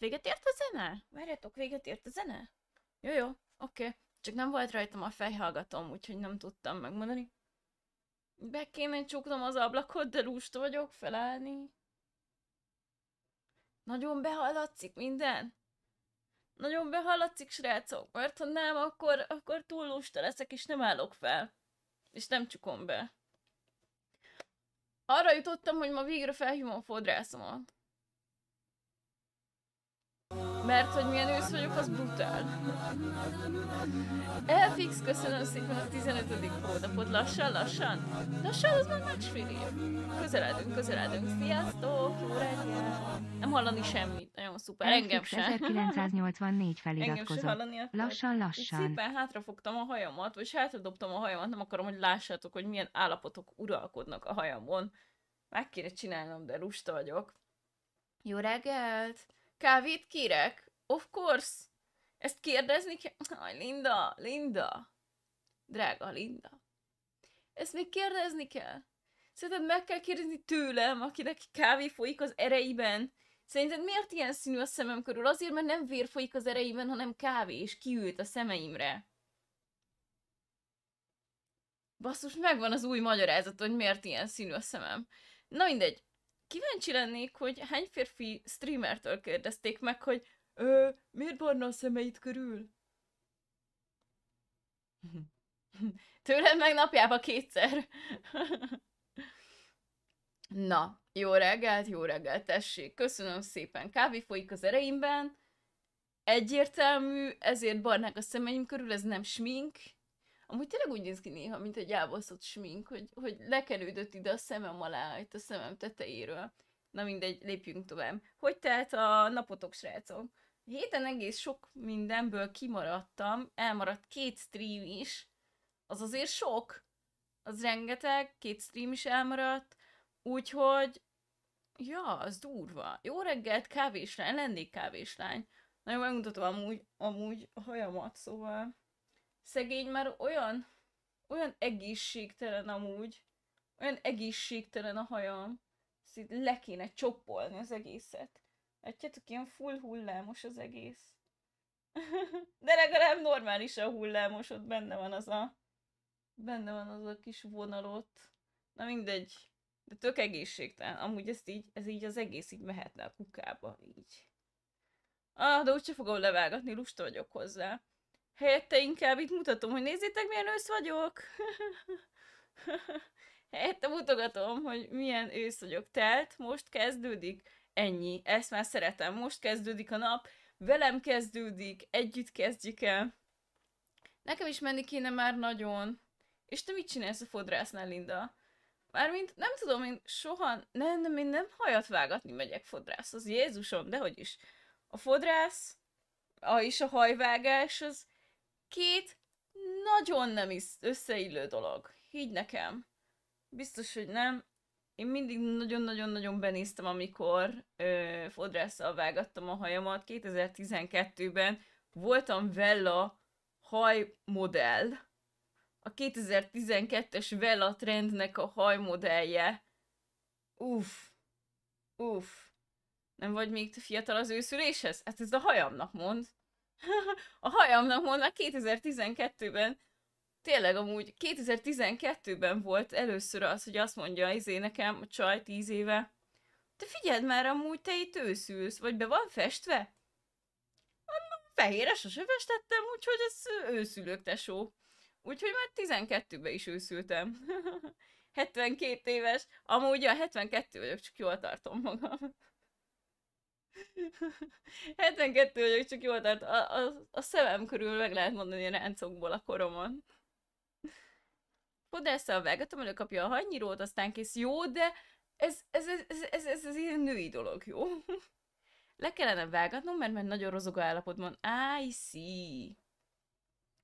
véget ért a zene? Várjátok, véget ért a zene? Jó, jó, oké. Okay. Csak nem volt rajtam a fejhallgatom, úgyhogy nem tudtam megmondani. Be kéne csuknom az ablakot, de lusta vagyok felállni. Nagyon behallatszik minden? Nagyon behallatszik, srácok, mert ha nem, akkor, akkor túl lusta leszek, és nem állok fel. És nem csukom be. Arra jutottam, hogy ma végre felhívom a fodrászomat mert hogy milyen ősz vagyok, az brutál. Elfix, köszönöm szépen a 15. hónapot, lassan, lassan. Lassan, az már másfél Közeledünk, közeledünk. Sziasztok, jó reggel. Nem hallani semmit, nagyon szuper, Elfix engem sem. 1984 feliratkozott. Lassan, lassan. Így szépen hátrafogtam a hajamat, vagy hátradobtam a hajamat, nem akarom, hogy lássátok, hogy milyen állapotok uralkodnak a hajamon. Meg kéne csinálnom, de lusta vagyok. Jó reggelt! Kávét kérek? Of course! Ezt kérdezni kell? Aj, Linda, Linda! Drága Linda. Ezt még kérdezni kell? Szerinted meg kell kérdezni tőlem, akinek kávé folyik az ereiben. Szerinted miért ilyen színű a szemem körül? Azért, mert nem vér folyik az ereiben, hanem kávé, és kiült a szemeimre. Basszus, megvan az új magyarázat, hogy miért ilyen színű a szemem. Na mindegy, kíváncsi lennék, hogy hány férfi streamertől kérdezték meg, hogy Ö, miért barna a szemeit körül? Tőlem meg napjába kétszer. Na, jó reggelt, jó reggelt, tessék. Köszönöm szépen. Kávé folyik az ereimben. Egyértelmű, ezért barnák a szemeim körül, ez nem smink. Amúgy tényleg úgy néz ki néha, mint egy elbaszott smink, hogy, hogy lekerődött ide a szemem alá, itt a szemem tetejéről. Na mindegy, lépjünk tovább. Hogy telt a napotok, srácok? Héten egész sok mindenből kimaradtam, elmaradt két stream is, az azért sok, az rengeteg, két stream is elmaradt, úgyhogy ja, az durva. Jó reggelt, kávéslány, lennék kávéslány. Nagyon megmutatom amúgy, amúgy a hajamat, szóval szegény már olyan, olyan egészségtelen amúgy, olyan egészségtelen a hajam, szit le kéne csopolni az egészet. Látjátok, ilyen full hullámos az egész. De legalább normális a hullámos, ott benne van az a, benne van az a kis vonalot. Na mindegy, de tök egészségtelen. Amúgy ezt így, ez így az egész így mehetne a kukába, így. Ah, de úgyse fogom levágatni, lusta vagyok hozzá. Helyette inkább itt mutatom, hogy nézzétek, milyen ősz vagyok. Helyette mutogatom, hogy milyen ősz vagyok. Telt, most kezdődik. Ennyi. Ezt már szeretem. Most kezdődik a nap. Velem kezdődik. Együtt kezdjük el. Nekem is menni kéne már nagyon. És te mit csinálsz a fodrásznál, Linda? Mármint nem tudom, én soha nem, nem, én nem hajat vágatni megyek fodrász. Az Jézusom, dehogy is. A fodrász, a, és a hajvágás, az két nagyon nem is összeillő dolog. Higgy nekem. Biztos, hogy nem. Én mindig nagyon-nagyon-nagyon benéztem, amikor ö, fodrásszal vágattam a hajamat. 2012-ben voltam Vella hajmodell. A 2012-es Vella trendnek a hajmodellje. Uff. Uff. Nem vagy még te fiatal az őszüléshez? Hát ez a hajamnak mond a hajamnak volna 2012-ben, tényleg amúgy 2012-ben volt először az, hogy azt mondja izé nekem, a csaj tíz éve, te figyeld már amúgy, te itt őszülsz, vagy be van festve? Fehére sose festettem, úgyhogy ez őszülök, tesó. Úgyhogy már 12-ben is őszültem. 72 éves, amúgy a 72 vagyok, csak jól tartom magam. 72 vagyok, csak jól tart. A, a, a szemem körül meg lehet mondani a ráncokból a koromon. Fodrászta a vágatom, előkapja a hagynyirót, aztán kész. Jó, de ez, ez, ez, ez, ez, ez, ez ilyen női dolog, jó? Le kellene vágatnom, mert már nagyon rozog állapotban. I see.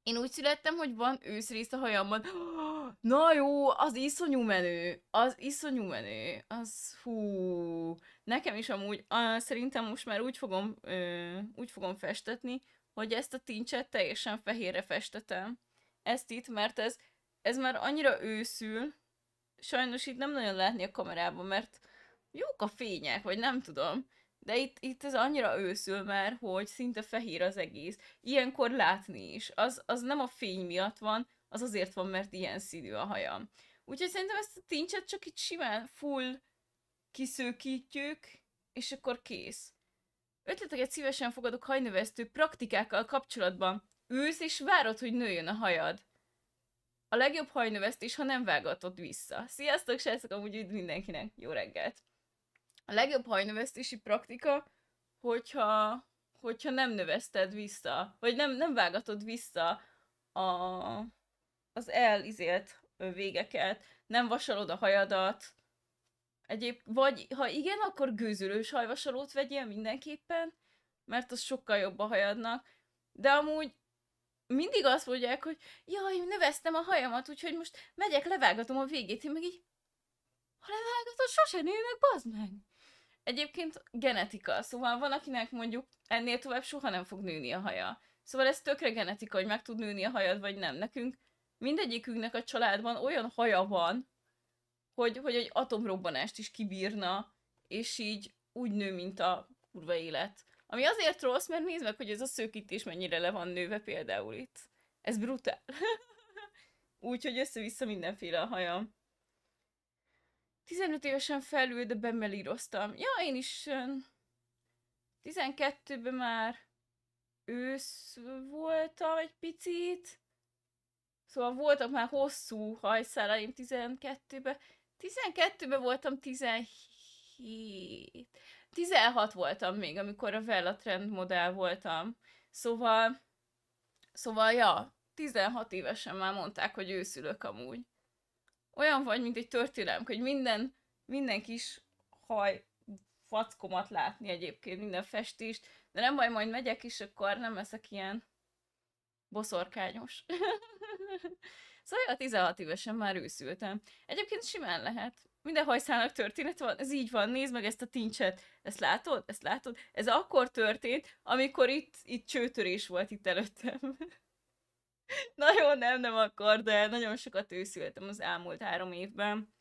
Én úgy születtem, hogy van őszrészt a hajamban. Na jó, az iszonyú menő. Az iszonyú menő. Az hú. Nekem is amúgy, á, szerintem most már úgy fogom, ö, úgy fogom festetni, hogy ezt a tincset teljesen fehérre festetem. Ezt itt, mert ez, ez már annyira őszül. Sajnos itt nem nagyon látni a kamerában, mert jók a fények, vagy nem tudom. De itt, itt ez annyira őszül már, hogy szinte fehér az egész. Ilyenkor látni is. Az, az nem a fény miatt van, az azért van, mert ilyen színű a hajam. Úgyhogy szerintem ezt a tincset csak itt simán full kiszőkítjük, és akkor kész. Ötleteket szívesen fogadok hajnövesztő praktikákkal kapcsolatban. Ősz és várod, hogy nőjön a hajad. A legjobb hajnövesztés, ha nem vágatod vissza. Sziasztok, srácok, amúgy üdv mindenkinek. Jó reggelt! a legjobb hajnövesztési praktika, hogyha, hogyha nem növeszted vissza, vagy nem, nem vágatod vissza a, az elizélt végeket, nem vasalod a hajadat, Egyéb, vagy ha igen, akkor gőzülős hajvasalót vegyél mindenképpen, mert az sokkal jobb a hajadnak. De amúgy mindig azt mondják, hogy jaj, növesztem a hajamat, úgyhogy most megyek, levágatom a végét, én meg így, ha levágatod, sose nő meg, bazd meg egyébként genetika, szóval van, akinek mondjuk ennél tovább soha nem fog nőni a haja. Szóval ez tökre genetika, hogy meg tud nőni a hajad, vagy nem. Nekünk mindegyikünknek a családban olyan haja van, hogy, hogy egy atomrobbanást is kibírna, és így úgy nő, mint a kurva élet. Ami azért rossz, mert nézd meg, hogy ez a szőkítés mennyire le van nőve például itt. Ez brutál. Úgyhogy össze-vissza mindenféle a hajam. 15 évesen felül, de bemelíroztam. Ja, én is 12-ben már ősz voltam egy picit, szóval voltak már hosszú hajszálaim 12-ben. 12-ben voltam 17. 16 voltam még, amikor a Vella Trend modell voltam. Szóval, szóval ja, 16 évesen már mondták, hogy őszülök amúgy olyan vagy, mint egy történelem, hogy minden, minden kis haj fackomat látni egyébként, minden festést, de nem baj, majd megyek is, akkor nem leszek ilyen boszorkányos. szóval a 16 évesen már őszültem. Egyébként simán lehet. Minden hajszának történet van, ez így van, nézd meg ezt a tincset. Ezt látod? Ezt látod? Ez akkor történt, amikor itt, itt csőtörés volt itt előttem. Na jó, nem, nem akkor, de nagyon sokat őszültem az elmúlt három évben.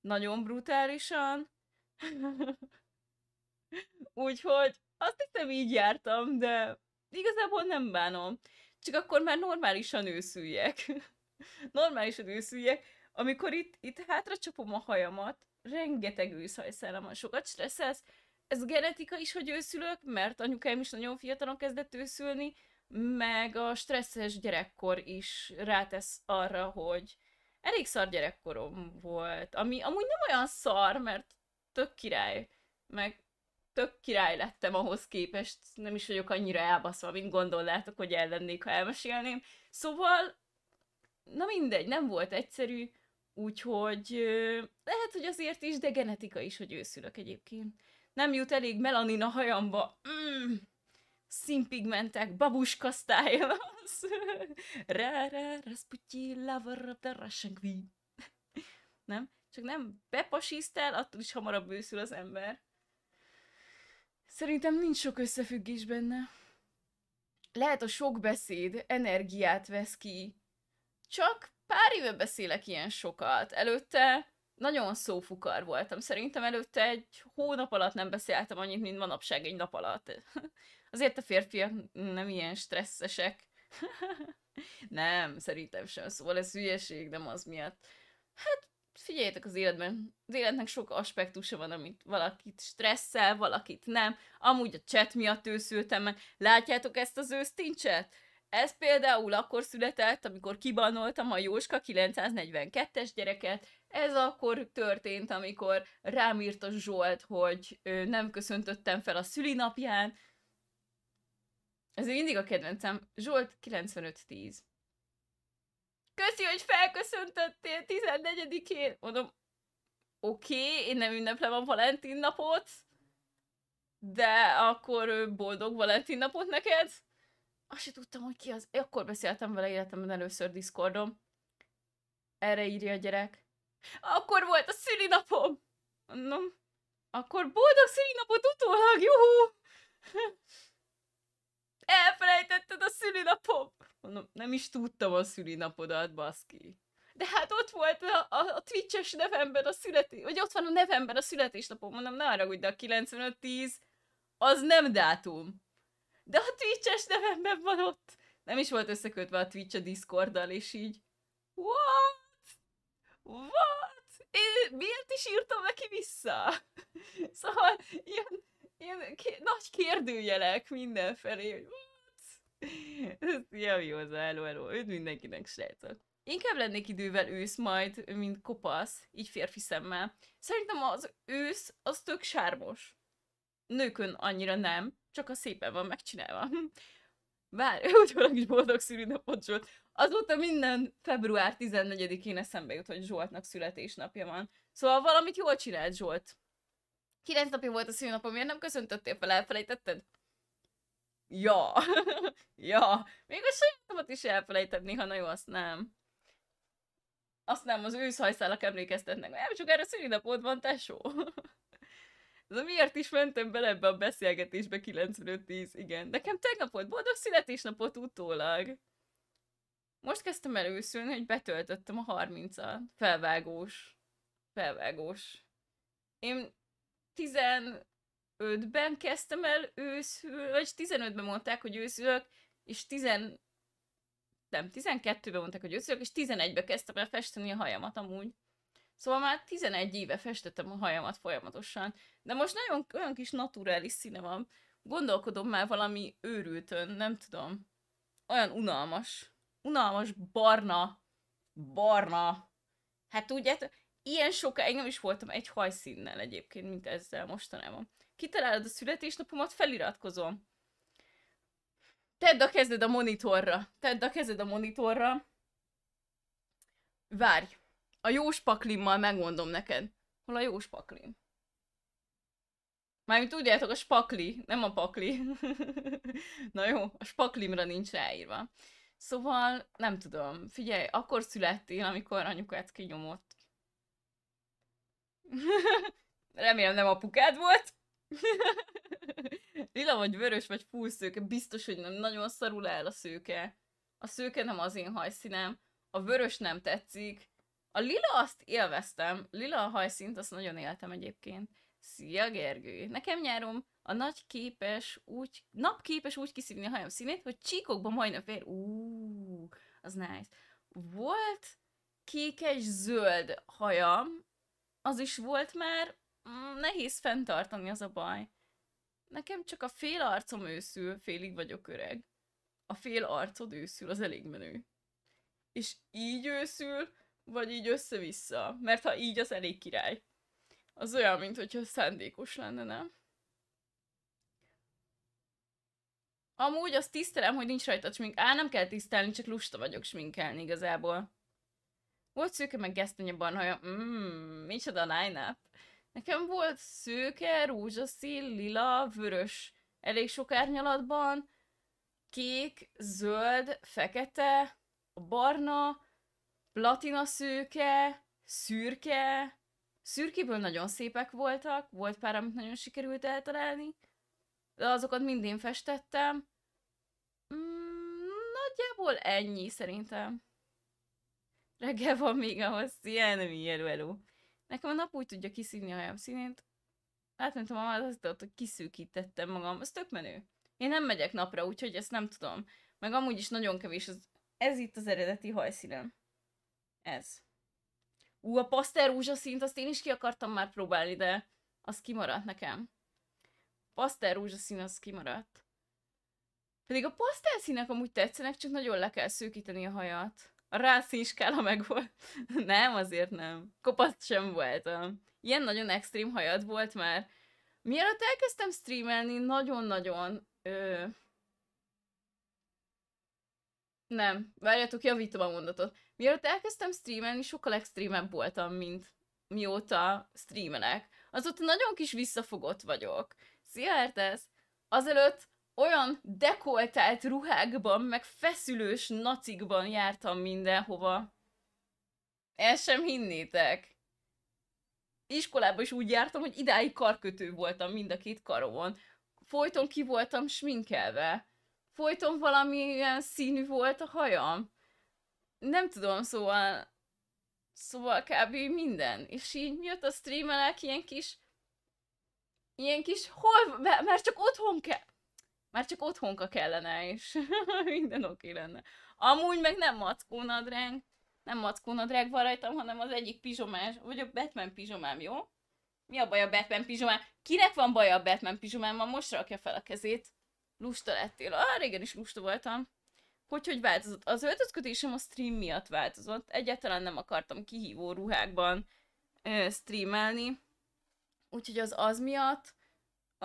Nagyon brutálisan. Úgyhogy azt hiszem így jártam, de igazából nem bánom. Csak akkor már normálisan őszüljek. normálisan őszüljek, amikor itt, itt hátra csapom a hajamat, rengeteg őszhajszállam van, sokat stresszelsz. Ez genetika is, hogy őszülök, mert anyukám is nagyon fiatalon kezdett őszülni, meg a stresszes gyerekkor is rátesz arra, hogy elég szar gyerekkorom volt, ami amúgy nem olyan szar, mert tök király, meg tök király lettem ahhoz képest, nem is vagyok annyira elbaszva, mint gondolnátok, hogy ellennék, ha elmesélném. Szóval, na mindegy, nem volt egyszerű, úgyhogy lehet, hogy azért is, de genetika is, hogy őszülök egyébként. Nem jut elég melanin a hajamba. Mm színpigmentek, babuska style. rá, rá, Rasputin, lover of nem? Csak nem bepasisztál, attól is hamarabb bőszül az ember. Szerintem nincs sok összefüggés benne. Lehet a sok beszéd energiát vesz ki. Csak pár éve beszélek ilyen sokat. Előtte nagyon szófukar voltam. Szerintem előtte egy hónap alatt nem beszéltem annyit, mint manapság egy nap alatt. Azért a férfiak nem ilyen stresszesek. nem, szerintem sem. Szóval ez hülyeség, nem az miatt. Hát figyeljetek az életben, az életnek sok aspektusa van, amit valakit stresszel, valakit nem. Amúgy a chat miatt őszültem meg. Látjátok ezt az ősztincset? Ez például akkor született, amikor kibanoltam a Jóska 942-es gyereket, ez akkor történt, amikor rám írt a Zsolt, hogy nem köszöntöttem fel a szülinapján, ez még mindig a kedvencem. Zsolt 9510. Köszi, hogy felköszöntöttél 14-én. Mondom, oké, okay, én nem ünneplem a Valentin napot, de akkor boldog Valentin napot neked. Azt se tudtam, hogy ki az. akkor beszéltem vele életemben először Discordom. Erre írja a gyerek. Akkor volt a szülinapom! Mondom, akkor boldog szülinapot utólag, juhú! elfelejtetted a szülinapom. Mondom, nem is tudtam a szülinapodat, baszki. De hát ott volt a, a, a Twitch-es nevemben a születi, vagy ott van a nevemben a születésnapom, mondom, ne arra de a 95-10 az nem dátum. De a Twitch-es nevemben van ott. Nem is volt összekötve a Twitch a Discorddal, és így what? What? Én miért is írtam neki vissza? szóval ilyen ilyen ké nagy kérdőjelek mindenfelé, hogy what? Javi hozzá, hello, álló, Üdv mindenkinek, srácok. Inkább lennék idővel ősz majd, mint kopasz, így férfi szemmel. Szerintem az ősz az tök sármos. Nőkön annyira nem, csak a szépen van megcsinálva. Bár, hogy valaki boldog szülinapot Zsolt. Azóta minden február 14-én eszembe jut, hogy Zsoltnak születésnapja van. Szóval valamit jól csinált Zsolt Kilenc napja volt a szűnapom, miért nem köszöntöttél fel, elfelejtetted? Ja, ja, még a sajátomat is elfelejtetni, ha na jó, azt nem. Azt nem, az őszhajszálak emlékeztetnek. Nem csak erre szülinapod van, tesó. De miért is mentem bele ebbe a beszélgetésbe 95-10, igen. Nekem tegnap volt boldog születésnapot utólag. Most kezdtem el őszülni, hogy betöltöttem a 30 a felvágós. Felvágós. Én 15-ben kezdtem el őszül, vagy 15-ben mondták, hogy őszülök, és 10, nem, 12-ben mondták, hogy őszülök, és 11-ben kezdtem el festeni a hajamat amúgy. Szóval már 11 éve festettem a hajamat folyamatosan, de most nagyon olyan kis naturális színe van. Gondolkodom már valami őrültön, nem tudom. Olyan unalmas. Unalmas, barna, barna. Hát ugye, hát ilyen sokáig engem is voltam egy hajszínnel egyébként, mint ezzel mostanában. Kitalálod a születésnapomat, feliratkozom. Tedd a kezed a monitorra. Tedd a kezed a monitorra. Várj. A jós paklimmal megmondom neked. Hol a jós paklim? Mármint tudjátok, a spakli, nem a pakli. Na jó, a spaklimra nincs ráírva. Szóval, nem tudom, figyelj, akkor születtél, amikor anyukát kinyomott. Remélem nem apukád volt. Lila vagy vörös vagy fúszőke, biztos, hogy nem nagyon szarul el a szőke. A szőke nem az én hajszínem, a vörös nem tetszik. A lila azt élveztem, lila a hajszínt azt nagyon éltem egyébként. Szia Gergő! Nekem nyárom a nagy képes úgy, nap képes úgy kiszívni a hajam színét, hogy csíkokba majdnem fér. Úúúú, az nice. Volt kékes-zöld hajam, az is volt már, mm, nehéz fenntartani az a baj. Nekem csak a fél arcom őszül, félig vagyok öreg. A fél arcod őszül, az elég menő. És így őszül, vagy így össze-vissza, mert ha így, az elég király. Az olyan, mint hogyha szándékos lenne, nem? Amúgy azt tisztelem, hogy nincs rajta smink. Á, nem kell tisztelni, csak lusta vagyok sminkelni igazából. Volt szőke, meg gesztenye barna, mmm, micsoda line-up. Nekem volt szőke, rózsaszín, lila, vörös, elég sok árnyalatban, kék, zöld, fekete, barna, platina szőke, szürke. Szürkéből nagyon szépek voltak, volt pár, amit nagyon sikerült eltalálni, de azokat mind én festettem. Mm, nagyjából ennyi szerintem. Reggel van még ahhoz, ilyen, mi elő. hello. Nekem a nap úgy tudja kiszívni a hajam színét. Átmentem a választót, hogy kiszűkítettem magam. Ez tök menő. Én nem megyek napra, úgyhogy ezt nem tudom. Meg amúgy is nagyon kevés. Az... Ez itt az eredeti hajszínem. Ez. Ú, a paszter rózsaszínt, azt én is ki akartam már próbálni, de az kimaradt nekem. Paszter rózsaszín, az kimaradt. Pedig a pasztelszínek amúgy tetszenek, csak nagyon le kell szűkíteni a hajat. A rászi meg volt. nem, azért nem. Kopasz sem voltam. Ilyen nagyon extrém hajad volt már. Mielőtt elkezdtem streamelni, nagyon-nagyon... Ö... Nem, várjatok, javítom a mondatot. Mielőtt elkezdtem streamelni, sokkal extrémebb voltam, mint mióta streamelek. Azóta nagyon kis visszafogott vagyok. Szia, Ertesz! Azelőtt olyan dekoltált ruhákban, meg feszülős nacikban jártam mindenhova. El sem hinnétek. Iskolában is úgy jártam, hogy idáig karkötő voltam mind a két karomon. Folyton ki voltam sminkelve. Folyton valamilyen színű volt a hajam. Nem tudom, szóval... Szóval kb. minden. És így jött a streamelek ilyen kis... Ilyen kis... Hol? Mert csak otthon kell már csak otthonka kellene, és minden oké lenne. Amúgy meg nem nadrág. nem nadrág van rajtam, hanem az egyik pizsomás, vagy a Batman pizsomám, jó? Mi a baj a Batman pizsomám? Kinek van baj a Batman pizsomámmal? Most rakja fel a kezét. Lusta lettél. Ah, régen is lusta voltam. Hogy, hogy változott? Az öltözködésem a stream miatt változott. Egyáltalán nem akartam kihívó ruhákban ö, streamelni. Úgyhogy az az miatt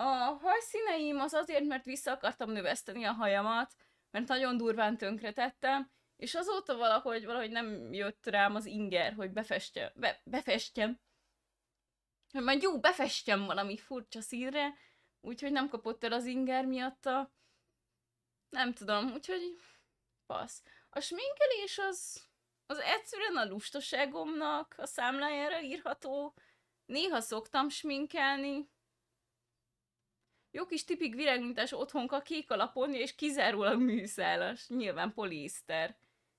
a hajszíneim az azért, mert vissza akartam növeszteni a hajamat, mert nagyon durván tönkretettem, és azóta valahogy, valahogy nem jött rám az inger, hogy befestjem, be, befestjem. Hogy majd jó, befestjem valami furcsa színre, úgyhogy nem kapott el az inger miatt a... Nem tudom, úgyhogy... Fasz. A sminkelés az... Az egyszerűen a lustaságomnak a számlájára írható. Néha szoktam sminkelni, jó kis tipik virágmintás otthonka kék alapon, és kizárólag műszálas, nyilván poliészter.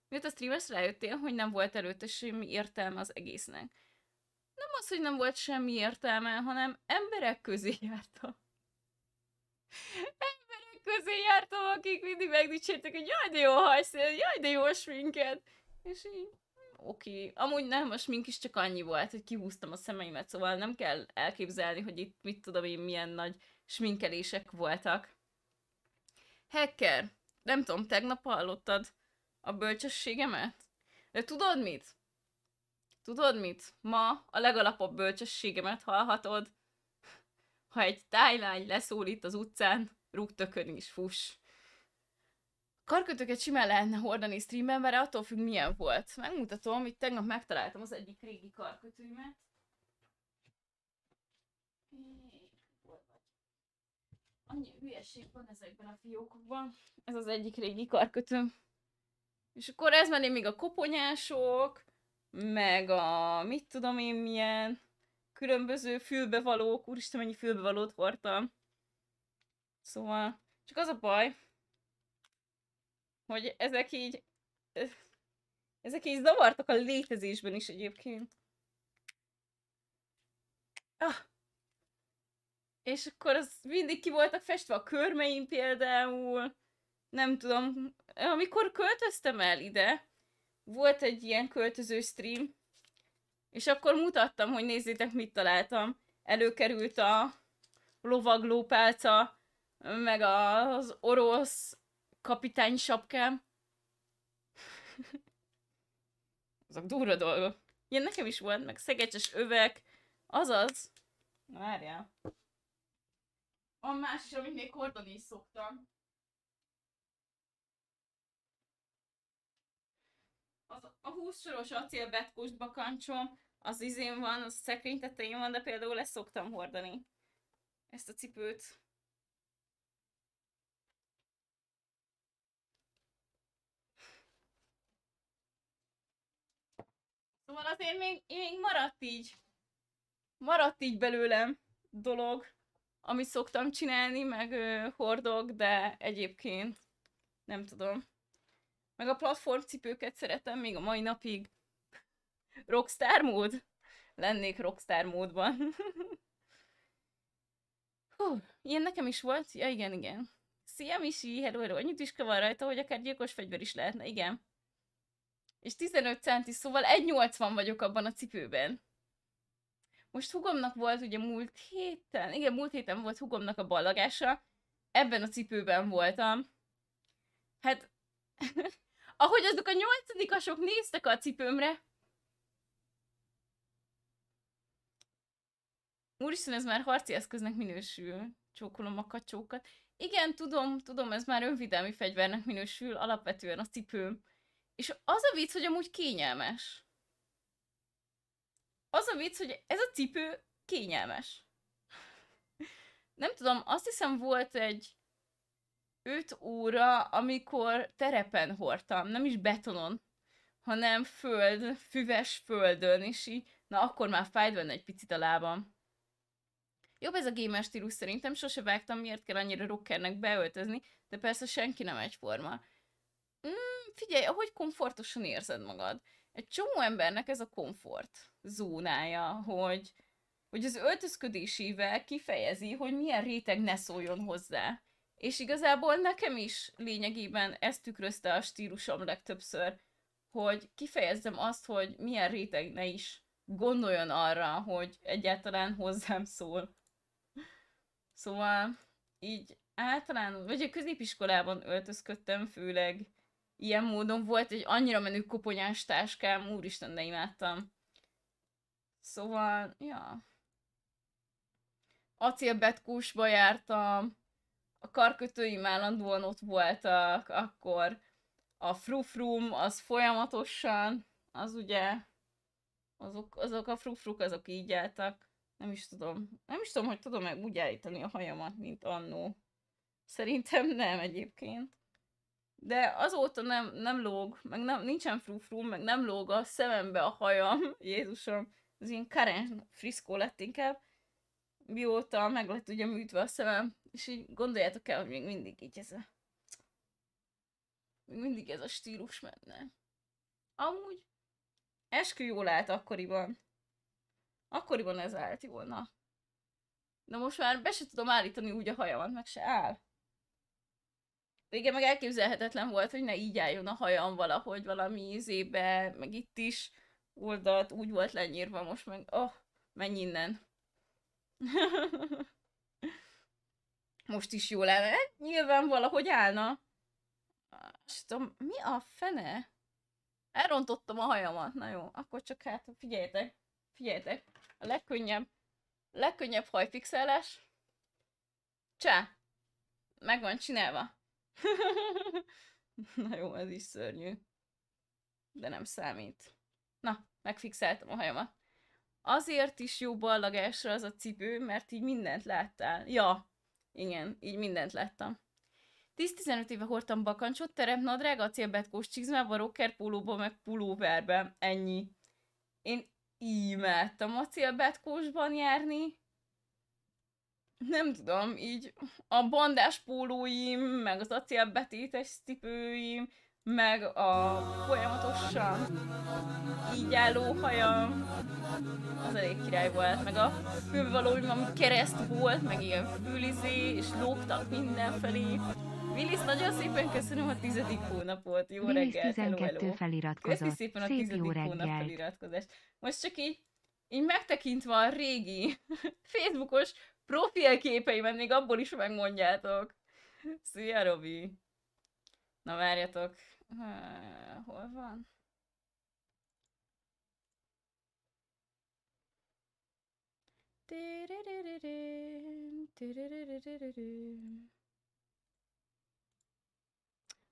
Miért a streamers rájöttél, hogy nem volt előtte semmi értelme az egésznek? Nem az, hogy nem volt semmi értelme, hanem emberek közé jártam. emberek közé jártam, akik mindig megdicsértek, hogy jaj, de jó hajszél, jaj, de jó sminket. És így, oké. Okay. Amúgy nem, a smink is csak annyi volt, hogy kihúztam a szemeimet, szóval nem kell elképzelni, hogy itt mit tudom én, milyen nagy sminkelések voltak. Hacker, nem tudom, tegnap hallottad a bölcsességemet? De tudod mit? Tudod mit? Ma a legalapabb bölcsességemet hallhatod, ha egy tájlány leszólít az utcán, rúgtökön is fuss. Karkötőket simán lehetne hordani streamben, mert attól függ milyen volt. Megmutatom, itt tegnap megtaláltam az egyik régi karkötőmet. annyi hülyeség van ezekben a fiókokban. Ez az egyik régi karkötőm. És akkor ez mellé még a koponyások, meg a mit tudom én milyen különböző fülbevalók, úristen mennyi fülbevalót hordtam. Szóval, csak az a baj, hogy ezek így, ezek így zavartak a létezésben is egyébként. Ah, és akkor az mindig ki voltak festve a körmeim például, nem tudom, amikor költöztem el ide, volt egy ilyen költöző stream, és akkor mutattam, hogy nézzétek, mit találtam. Előkerült a lovaglópálca, meg az orosz kapitány sapkám. Azok durva dolgok. Ilyen nekem is volt, meg szegecses övek, azaz. Várjál. A más, amit még hordani is szoktam. Az, a 20 soros acélbetkós bakancsom, az izén van, az szekrény tetején van, de például ezt szoktam hordani. Ezt a cipőt. Szóval azért még, még maradt így, maradt így belőlem dolog amit szoktam csinálni, meg ö, hordok, de egyébként nem tudom. Meg a platformcipőket szeretem még a mai napig. Rockstar mód? Lennék rockstar módban. Hú, ilyen nekem is volt? Ja, igen, igen. Szia Misi, hello, hello. Annyit is kavar rajta, hogy akár gyilkos fegyver is lehetne, igen. És 15 centi, szóval 1,80 vagyok abban a cipőben. Most hugomnak volt ugye múlt héten, igen, múlt héten volt hugomnak a ballagása, ebben a cipőben voltam. Hát, ahogy azok a nyolcadikasok néztek a cipőmre, Úristen, ez már harci eszköznek minősül. Csókolom a kacsókat. Igen, tudom, tudom, ez már önvidelmi fegyvernek minősül, alapvetően a cipőm. És az a vicc, hogy amúgy kényelmes az a vicc, hogy ez a cipő kényelmes. Nem tudom, azt hiszem volt egy 5 óra, amikor terepen hordtam, nem is betonon, hanem föld, füves földön, és így, na akkor már fájt benne egy picit a lábam. Jobb ez a gamer stílus szerintem, sose vágtam, miért kell annyira rockernek beöltözni, de persze senki nem egyforma. Mm, figyelj, ahogy komfortosan érzed magad egy csomó embernek ez a komfort zónája, hogy, hogy az öltözködésével kifejezi, hogy milyen réteg ne szóljon hozzá. És igazából nekem is lényegében ez tükrözte a stílusom legtöbbször, hogy kifejezzem azt, hogy milyen réteg ne is gondoljon arra, hogy egyáltalán hozzám szól. Szóval így általán, vagy a középiskolában öltözködtem főleg ilyen módon volt egy annyira menő koponyás táskám, úristen, de imádtam. Szóval, ja. Acélbetkúsba jártam, a karkötőim állandóan ott voltak, akkor a frufrum az folyamatosan, az ugye, azok, azok a frufruk azok így álltak. Nem is tudom. Nem is tudom, hogy tudom-e úgy állítani a hajamat, mint annó. Szerintem nem egyébként de azóta nem, nem lóg, meg nem, nincsen frufru, meg nem lóg a szemembe a hajam, Jézusom, az ilyen Karen friszkó lett inkább, mióta meg lett ugye műtve a szemem, és így gondoljátok el, hogy még mindig így ez a... Még mindig ez a stílus menne. Amúgy eskü jól állt akkoriban. Akkoriban ez állt jól, na. De most már be se tudom állítani úgy a hajamat, meg se áll igen, meg elképzelhetetlen volt, hogy ne így álljon a hajam valahogy valami ízébe, meg itt is oldalt úgy volt lenyírva, most meg, oh, menj innen. most is jól lenne, eh? Nyilván valahogy állna. És tudom, mi a fene? Elrontottam a hajamat. Na jó, akkor csak hát figyeljetek. Figyeljetek. A legkönnyebb, legkönnyebb hajfixelés. Csá. Meg van csinálva. Na jó, ez is szörnyű. De nem számít. Na, megfixeltem a hajamat. Azért is jó ballagásra az a cipő, mert így mindent láttál. Ja, igen, így mindent láttam. 10-15 éve hordtam bakancsot, teremnadrág, acélbetkós csizmába, rocker pólóba, meg pulóverbe. Ennyi. Én imádtam acélbetkósban járni, nem tudom, így a bandás pólóim, meg az acélbetétes cipőim, meg a folyamatosan így álló hajam, az elég király volt, meg a ami kereszt volt, meg ilyen fülizé, és lógtak mindenfelé. Willis, nagyon szépen köszönöm a tizedik hónapot. Jó Willis reggelt, 12 hello, hello. feliratkozott. Köszi szépen Szép a tizedik hónap feliratkozást. Most csak így, így megtekintve a régi Facebookos képeimet még abból is megmondjátok. Szia, Robi! Na, várjatok. Hol van?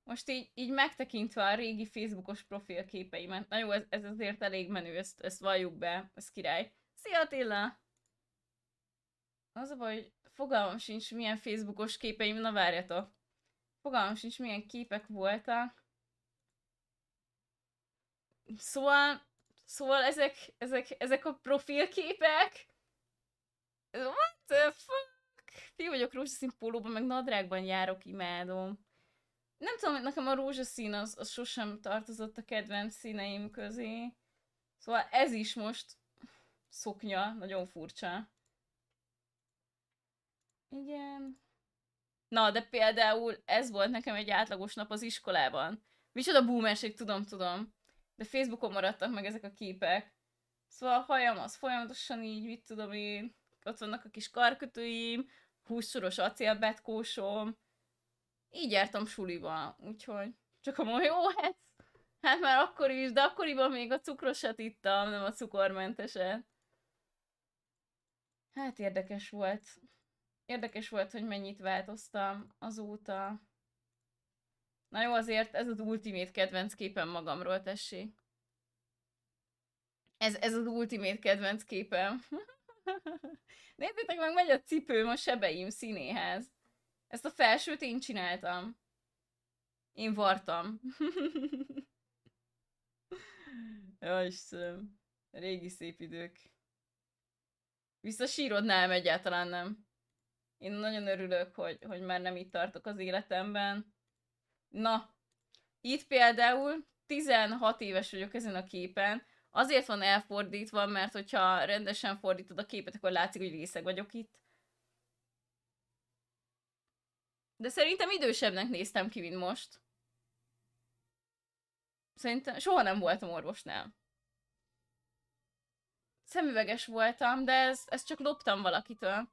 Most így, így megtekintve a régi Facebookos profilképeimet, na jó, ez, ez azért elég menő, ezt, ezt valljuk be, ez király. Szia Attila! Az a baj, hogy fogalmam sincs, milyen Facebookos képeim, na várjatok. Fogalmam sincs, milyen képek voltak. Szóval, szóval ezek, ezek, ezek a profilképek? What the fuck? Fi vagyok rózsaszín pólóban, meg nadrágban járok, imádom. Nem tudom, nekem a rózsaszín az, az sosem tartozott a kedvenc színeim közé. Szóval ez is most szoknya, nagyon furcsa. Igen. Na, de például ez volt nekem egy átlagos nap az iskolában. Micsoda boomerség, tudom, tudom. De Facebookon maradtak meg ezek a képek. Szóval a hajam az folyamatosan így, mit tudom én, ott vannak a kis karkötőim, hússoros acélbetkósom. Így jártam suliba, úgyhogy csak a jó, hát, hát már akkor is, de akkoriban még a cukrosat ittam, nem a cukormenteset. Hát érdekes volt érdekes volt, hogy mennyit változtam azóta. Na jó, azért ez az ultimate kedvenc képen magamról, tessék. Ez, ez az ultimate kedvenc képem. Nézzétek meg, megy a cipőm a sebeim színéhez. Ezt a felsőt én csináltam. Én vartam. Jaj, Istenem. Régi szép idők. Visszasírodnám egyáltalán nem. Én nagyon örülök, hogy, hogy már nem itt tartok az életemben. Na, itt például 16 éves vagyok ezen a képen, azért van elfordítva, mert hogyha rendesen fordítod a képet, akkor látszik, hogy részeg vagyok itt. De szerintem idősebbnek néztem ki, mint most. Szerintem soha nem voltam orvosnál. Szemüveges voltam, de ez ezt csak loptam valakitől.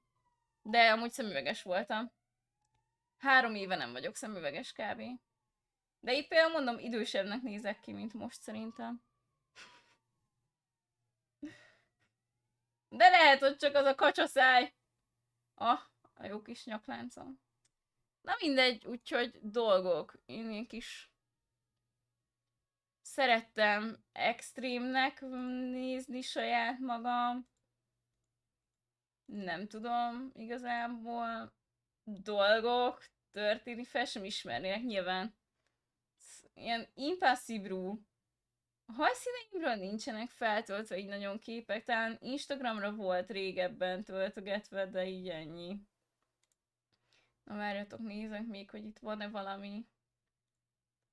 De amúgy szemüveges voltam. Három éve nem vagyok szemüveges kb. De itt például mondom, idősebbnek nézek ki, mint most szerintem. De lehet, hogy csak az a kacsaszáj. Ah, a jó kis nyakláncom. Na mindegy, úgyhogy dolgok. Én ilyen kis... Szerettem extrémnek nézni saját magam nem tudom igazából dolgok történni, fel sem ismernének nyilván. Ilyen impasszívrú. A hajszíneimről nincsenek feltöltve így nagyon képek, talán Instagramra volt régebben töltögetve, de így ennyi. Na várjatok, nézek még, hogy itt van-e valami.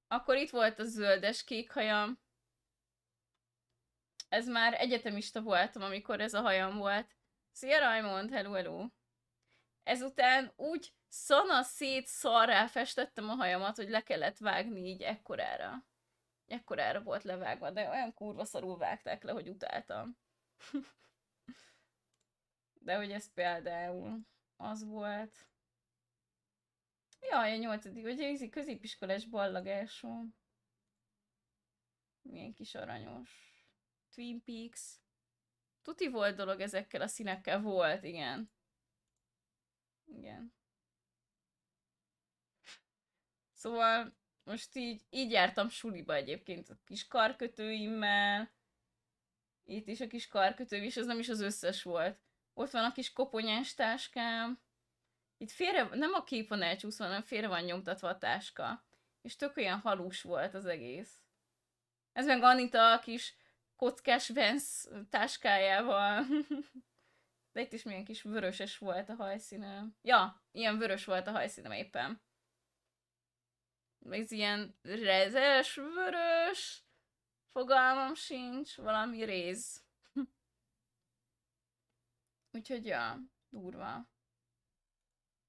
Akkor itt volt a zöldes kék hajam. Ez már egyetemista voltam, amikor ez a hajam volt Szia Raimond, hello, hello. Ezután úgy szana szét szarrá festettem a hajamat, hogy le kellett vágni így ekkorára. Ekkorára volt levágva, de olyan kurva szarul vágták le, hogy utáltam. de hogy ez például az volt. Jaj, a nyolcadik, hogy ízi középiskolás ballagásom. Milyen kis aranyos. Twin Peaks. Tuti volt dolog ezekkel a színekkel, volt, igen. Igen. Szóval most így, így jártam suliba egyébként a kis karkötőimmel, itt is a kis karkötőm, és ez nem is az összes volt. Ott van a kis koponyás táskám, itt félre, nem a kép van elcsúszva, hanem félre van nyomtatva a táska. És tök olyan halús volt az egész. Ez meg Anita a kis kockás Vance táskájával. De itt is milyen kis vöröses volt a hajszíne, Ja, ilyen vörös volt a hajszíne, éppen. Ez ilyen rezes, vörös, fogalmam sincs, valami réz. Úgyhogy ja, durva.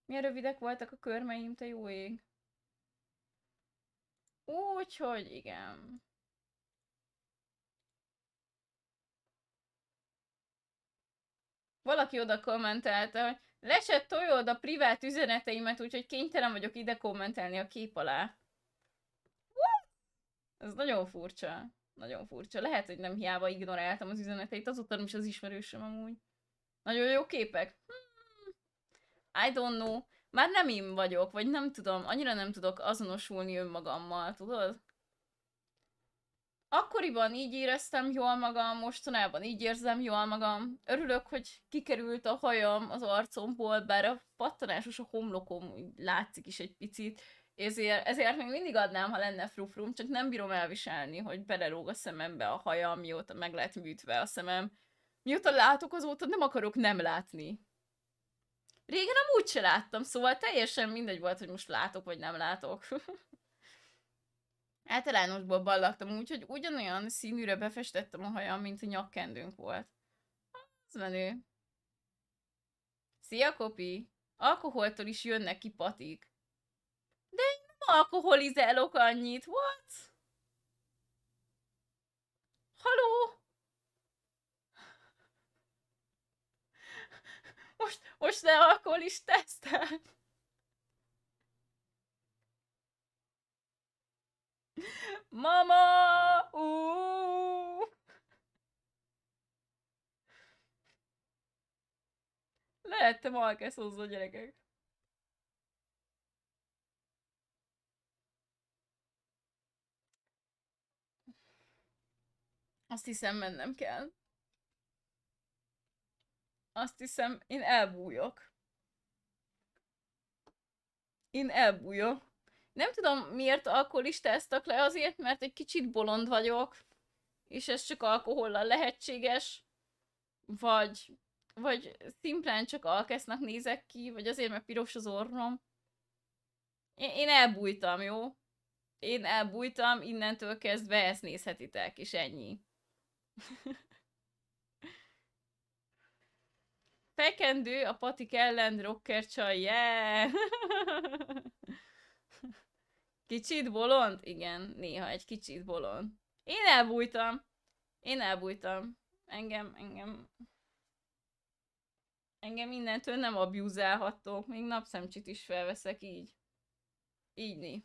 Milyen rövidek voltak a körmeim, te jó ég. Úgyhogy igen. valaki oda kommentelte, hogy lesett tojod a privát üzeneteimet, úgyhogy kénytelen vagyok ide kommentelni a kép alá. Ez nagyon furcsa. Nagyon furcsa. Lehet, hogy nem hiába ignoráltam az üzeneteit, azóta nem is az ismerősöm amúgy. Nagyon jó képek. Hmm. I don't know. Már nem én vagyok, vagy nem tudom, annyira nem tudok azonosulni önmagammal, tudod? akkoriban így éreztem jól magam, mostanában így érzem jól magam. Örülök, hogy kikerült a hajam az arcomból, bár a pattanásos a homlokom látszik is egy picit. Ezért, ezért még mindig adnám, ha lenne frufrum, csak nem bírom elviselni, hogy belerúg a szemembe a hajam, mióta meg lehet műtve a szemem. Mióta látok, azóta nem akarok nem látni. Régen amúgy se láttam, szóval teljesen mindegy volt, hogy most látok, vagy nem látok. Általánosból ballaktam, úgyhogy ugyanolyan színűre befestettem a hajam, mint a nyakkendőnk volt. Az menő. Szia, Kopi! Alkoholtól is jönnek ki patik. De én nem alkoholizálok annyit, what? Haló? Most, most ne alkoholistáztál? Mama! Ú! Lehettem alkeszózva gyerekek. Azt hiszem mennem kell. Azt hiszem, én elbújok. Én elbújok. Nem tudom, miért alkoholistáztak le azért, mert egy kicsit bolond vagyok, és ez csak alkohollal lehetséges, vagy, vagy szimplán csak alkesznak nézek ki, vagy azért, mert piros az orrom. Én, én elbújtam, jó? Én elbújtam, innentől kezdve ezt nézhetitek, és ennyi. Fekendő a patik ellen rocker csaj, yeah! Kicsit bolond? Igen, néha egy kicsit bolond. Én elbújtam. Én elbújtam. Engem, engem... Engem innentől nem abjúzálhattok. Még napszemcsit is felveszek így. Így né.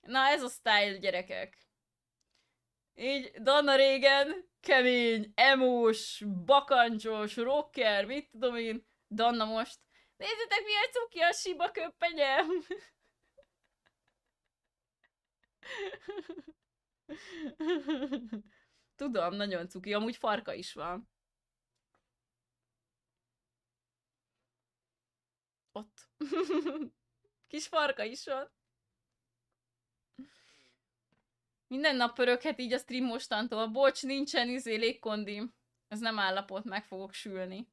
Na ez a style, gyerekek. Így Dana régen, kemény, emós, bakancsos, rocker, mit tudom én. Danna most. Nézzétek milyen cuki a siba köppenyem! Tudom, nagyon cuki. Amúgy farka is van. Ott. Kis farka is van. Minden nap pöröghet így a stream mostantól. Bocs, nincsen izé légkondim. Ez nem állapot, meg fogok sülni.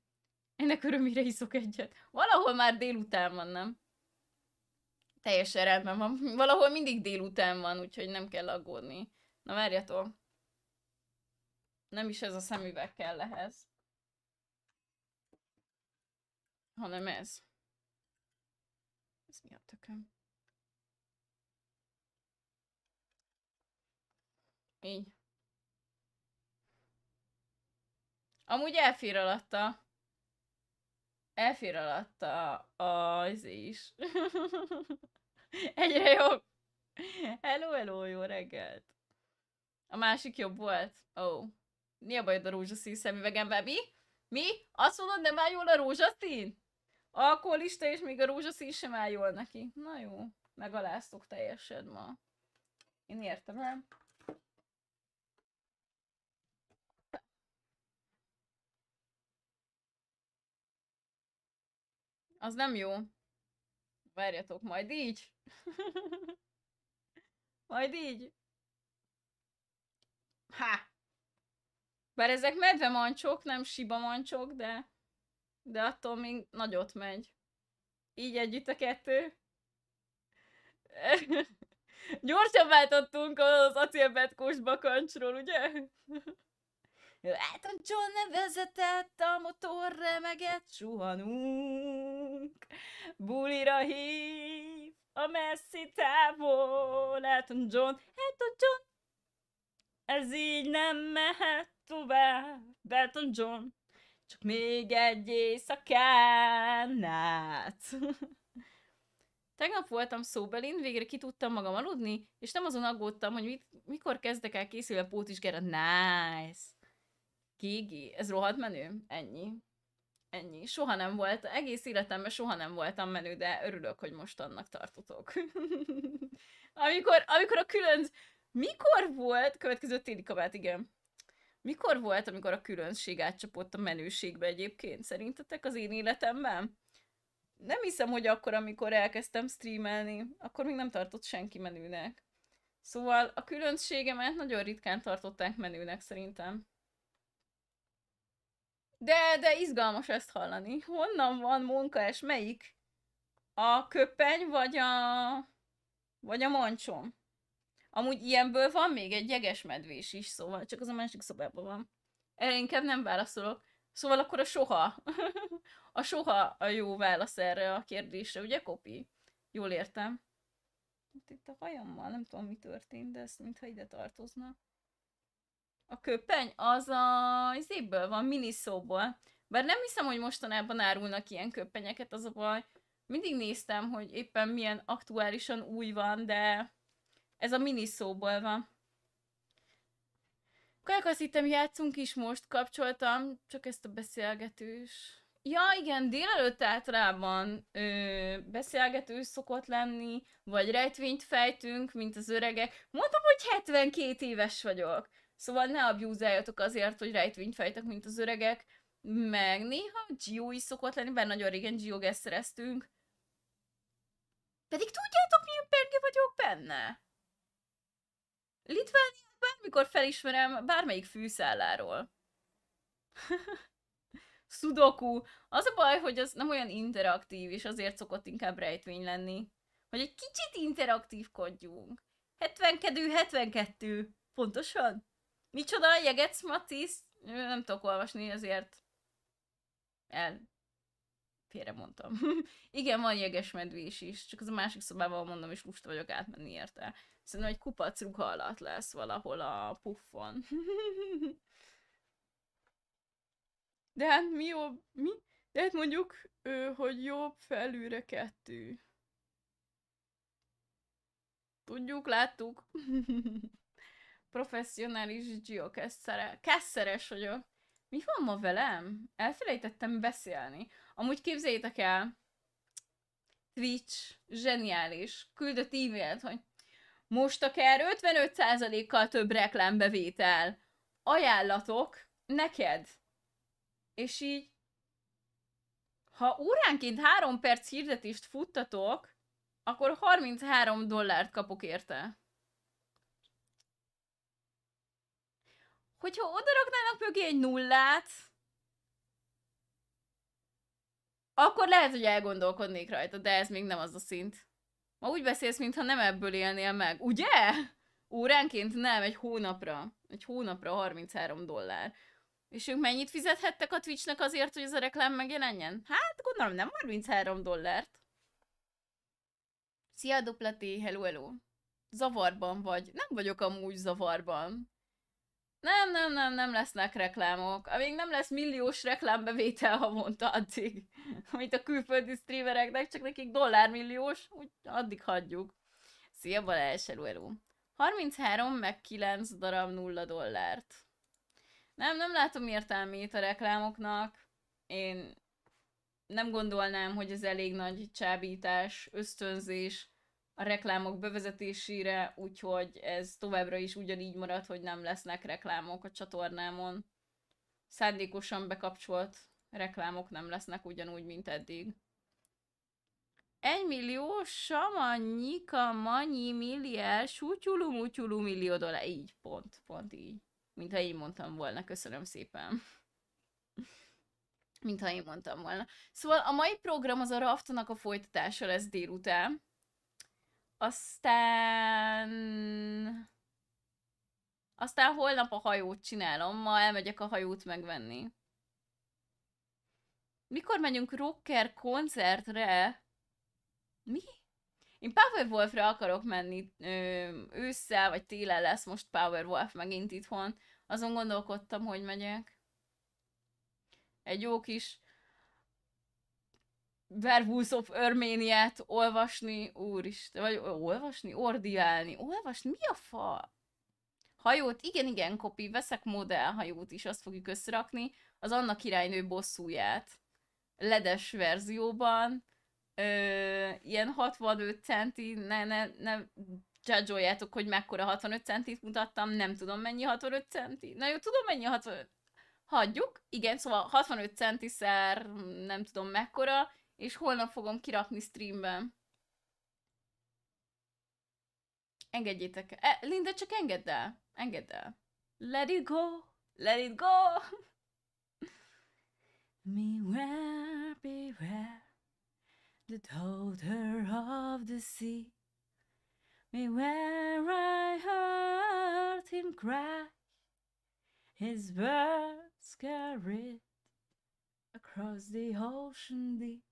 Ennek örömére iszok egyet. Valahol már délután van, nem? teljesen rendben van. Valahol mindig délután van, úgyhogy nem kell aggódni. Na várjatok. Nem is ez a szemüveg kell ehhez. Hanem ez. Ez mi a tököm? Így. Amúgy elfér alatta. Elfér alatta az is. Egyre jobb. Hello, hello, jó reggelt. A másik jobb volt. Ó. Oh. Mi a bajod a rózsaszín szemüvegemben? Mi? Mi? Azt mondod, nem áll jól a rózsaszín? Alkoholista, és még a rózsaszín sem áll jól neki. Na jó. Megaláztok teljesen ma. Én értem el. Az nem jó. Várjatok majd így. Majd így. Há! Bár ezek medve mancsok, nem siba mancsok, de, de attól még nagyot megy. Így együtt a kettő. Gyorsan váltottunk az acélbetkós bakancsról, ugye? Hát a John vezetett a motor remeget, suhanunk, bulira hív a messzi távol, Elton John, Elton hát, John, ez így nem mehet tovább, Elton John, csak még egy éjszakán át. Tegnap voltam szóbelin, végre ki tudtam magam aludni, és nem azon aggódtam, hogy mit, mikor kezdek el készülni a pótisgerát. Nice! Gigi, ez rohadt menő, ennyi ennyi. Soha nem volt, egész életemben soha nem voltam menő, de örülök, hogy most annak tartotok. amikor, amikor a különc... Mikor volt, következő téli kabát, igen. Mikor volt, amikor a különbség átcsapott a menőségbe egyébként? Szerintetek az én életemben? Nem hiszem, hogy akkor, amikor elkezdtem streamelni, akkor még nem tartott senki menőnek. Szóval a különbségemet nagyon ritkán tartották menőnek szerintem. De, de izgalmas ezt hallani. Honnan van munka és melyik? A köpeny vagy a... vagy a mancsom? Amúgy ilyenből van még egy jeges medvés is, szóval csak az a másik szobában van. Erre inkább nem válaszolok. Szóval akkor a soha. a soha a jó válasz erre a kérdésre, ugye Kopi? Jól értem. Itt, hát itt a hajammal, nem tudom mi történt, de ez mintha ide tartozna. A köpeny az a, az van, miniszóból. Bár nem hiszem, hogy mostanában árulnak ilyen köpenyeket, az a baj. Mindig néztem, hogy éppen milyen aktuálisan új van, de ez a miniszóból van. Kajak, azt hittem, játszunk is most, kapcsoltam, csak ezt a beszélgetős. Ja, igen, délelőtt általában ö, beszélgetős szokott lenni, vagy rejtvényt fejtünk, mint az öregek. Mondom, hogy 72 éves vagyok. Szóval ne abjúzáljatok azért, hogy rejtvényt fejtek, mint az öregek, meg néha Gio is szokott lenni, bár nagyon régen Gio szereztünk. Pedig tudjátok, milyen perge vagyok benne? Litvánia bármikor felismerem bármelyik fűszálláról. Sudoku. Az a baj, hogy az nem olyan interaktív, és azért szokott inkább rejtvény lenni. Hogy egy kicsit interaktívkodjunk. 72, 72. Pontosan? Micsoda, jegetsz Matisz? Nem tudok olvasni, azért el félre mondtam. Igen, van jeges medvés is, csak az a másik szobában mondom, és lusta vagyok átmenni érte. Szerintem egy kupac ruha alatt lesz valahol a puffon. De hát mi jobb, mi? De hát mondjuk, hogy jobb felülre kettő. Tudjuk, láttuk. professzionális geocaszeres vagyok. Mi van ma velem? Elfelejtettem beszélni. Amúgy képzeljétek el, Twitch zseniális. Küldött e-mailt, hogy most akár 55%-kal több reklámbevétel. Ajánlatok neked. És így, ha óránként 3 perc hirdetést futtatok, akkor 33 dollárt kapok érte. hogyha odaraknának mögé egy nullát, akkor lehet, hogy elgondolkodnék rajta, de ez még nem az a szint. Ma úgy beszélsz, mintha nem ebből élnél meg, ugye? Óránként nem, egy hónapra. Egy hónapra 33 dollár. És ők mennyit fizethettek a Twitchnek azért, hogy ez a reklám megjelenjen? Hát, gondolom nem 33 dollárt. Szia, dupla T, hello, hello. Zavarban vagy. Nem vagyok amúgy zavarban. Nem, nem, nem, nem lesznek reklámok. Amíg nem lesz milliós reklámbevétel mondta addig, amit a külföldi streamereknek, csak nekik dollármilliós, úgy addig hagyjuk. Szia Balázs, hello, hello. 33 meg 9 darab nulla dollárt. Nem, nem látom értelmét a reklámoknak. Én nem gondolnám, hogy ez elég nagy csábítás, ösztönzés, a reklámok bevezetésére, úgyhogy ez továbbra is ugyanígy marad, hogy nem lesznek reklámok a csatornámon. Szándékosan bekapcsolt reklámok nem lesznek ugyanúgy, mint eddig. Egy millió, nyika, manyi, milliel, sútyulú, utyulum, millió dollár. Így, pont, pont így. Mintha így mondtam volna, köszönöm szépen. Mintha én mondtam volna. Szóval a mai program az a raftnak a folytatása lesz délután aztán... Aztán holnap a hajót csinálom, ma elmegyek a hajót megvenni. Mikor megyünk rocker koncertre? Mi? Én Powerwolfra akarok menni ö, ősszel, vagy télen lesz most Powerwolf megint itthon. Azon gondolkodtam, hogy megyek. Egy jó kis Werewolf of Örméniát olvasni, úristen, vagy olvasni, ordiálni, olvasni, mi a fa? Hajót, igen, igen, kopi, veszek modellhajót is, azt fogjuk összerakni, az Anna királynő bosszúját. Ledes verzióban, ö, ilyen 65 centi, ne, ne, ne judge hogy mekkora 65 centit mutattam, nem tudom mennyi 65 centi. Na jó, tudom mennyi 65, hagyjuk, igen, szóval 65 centiszer, nem tudom mekkora, és holnap fogom kirakni streamben. Engedjétek el. E, Linda, csak engedd el. Engedd el. Let it go. Let it go. Beware, beware the daughter of the sea. Beware, I heard him cry. His words carried across the ocean deep.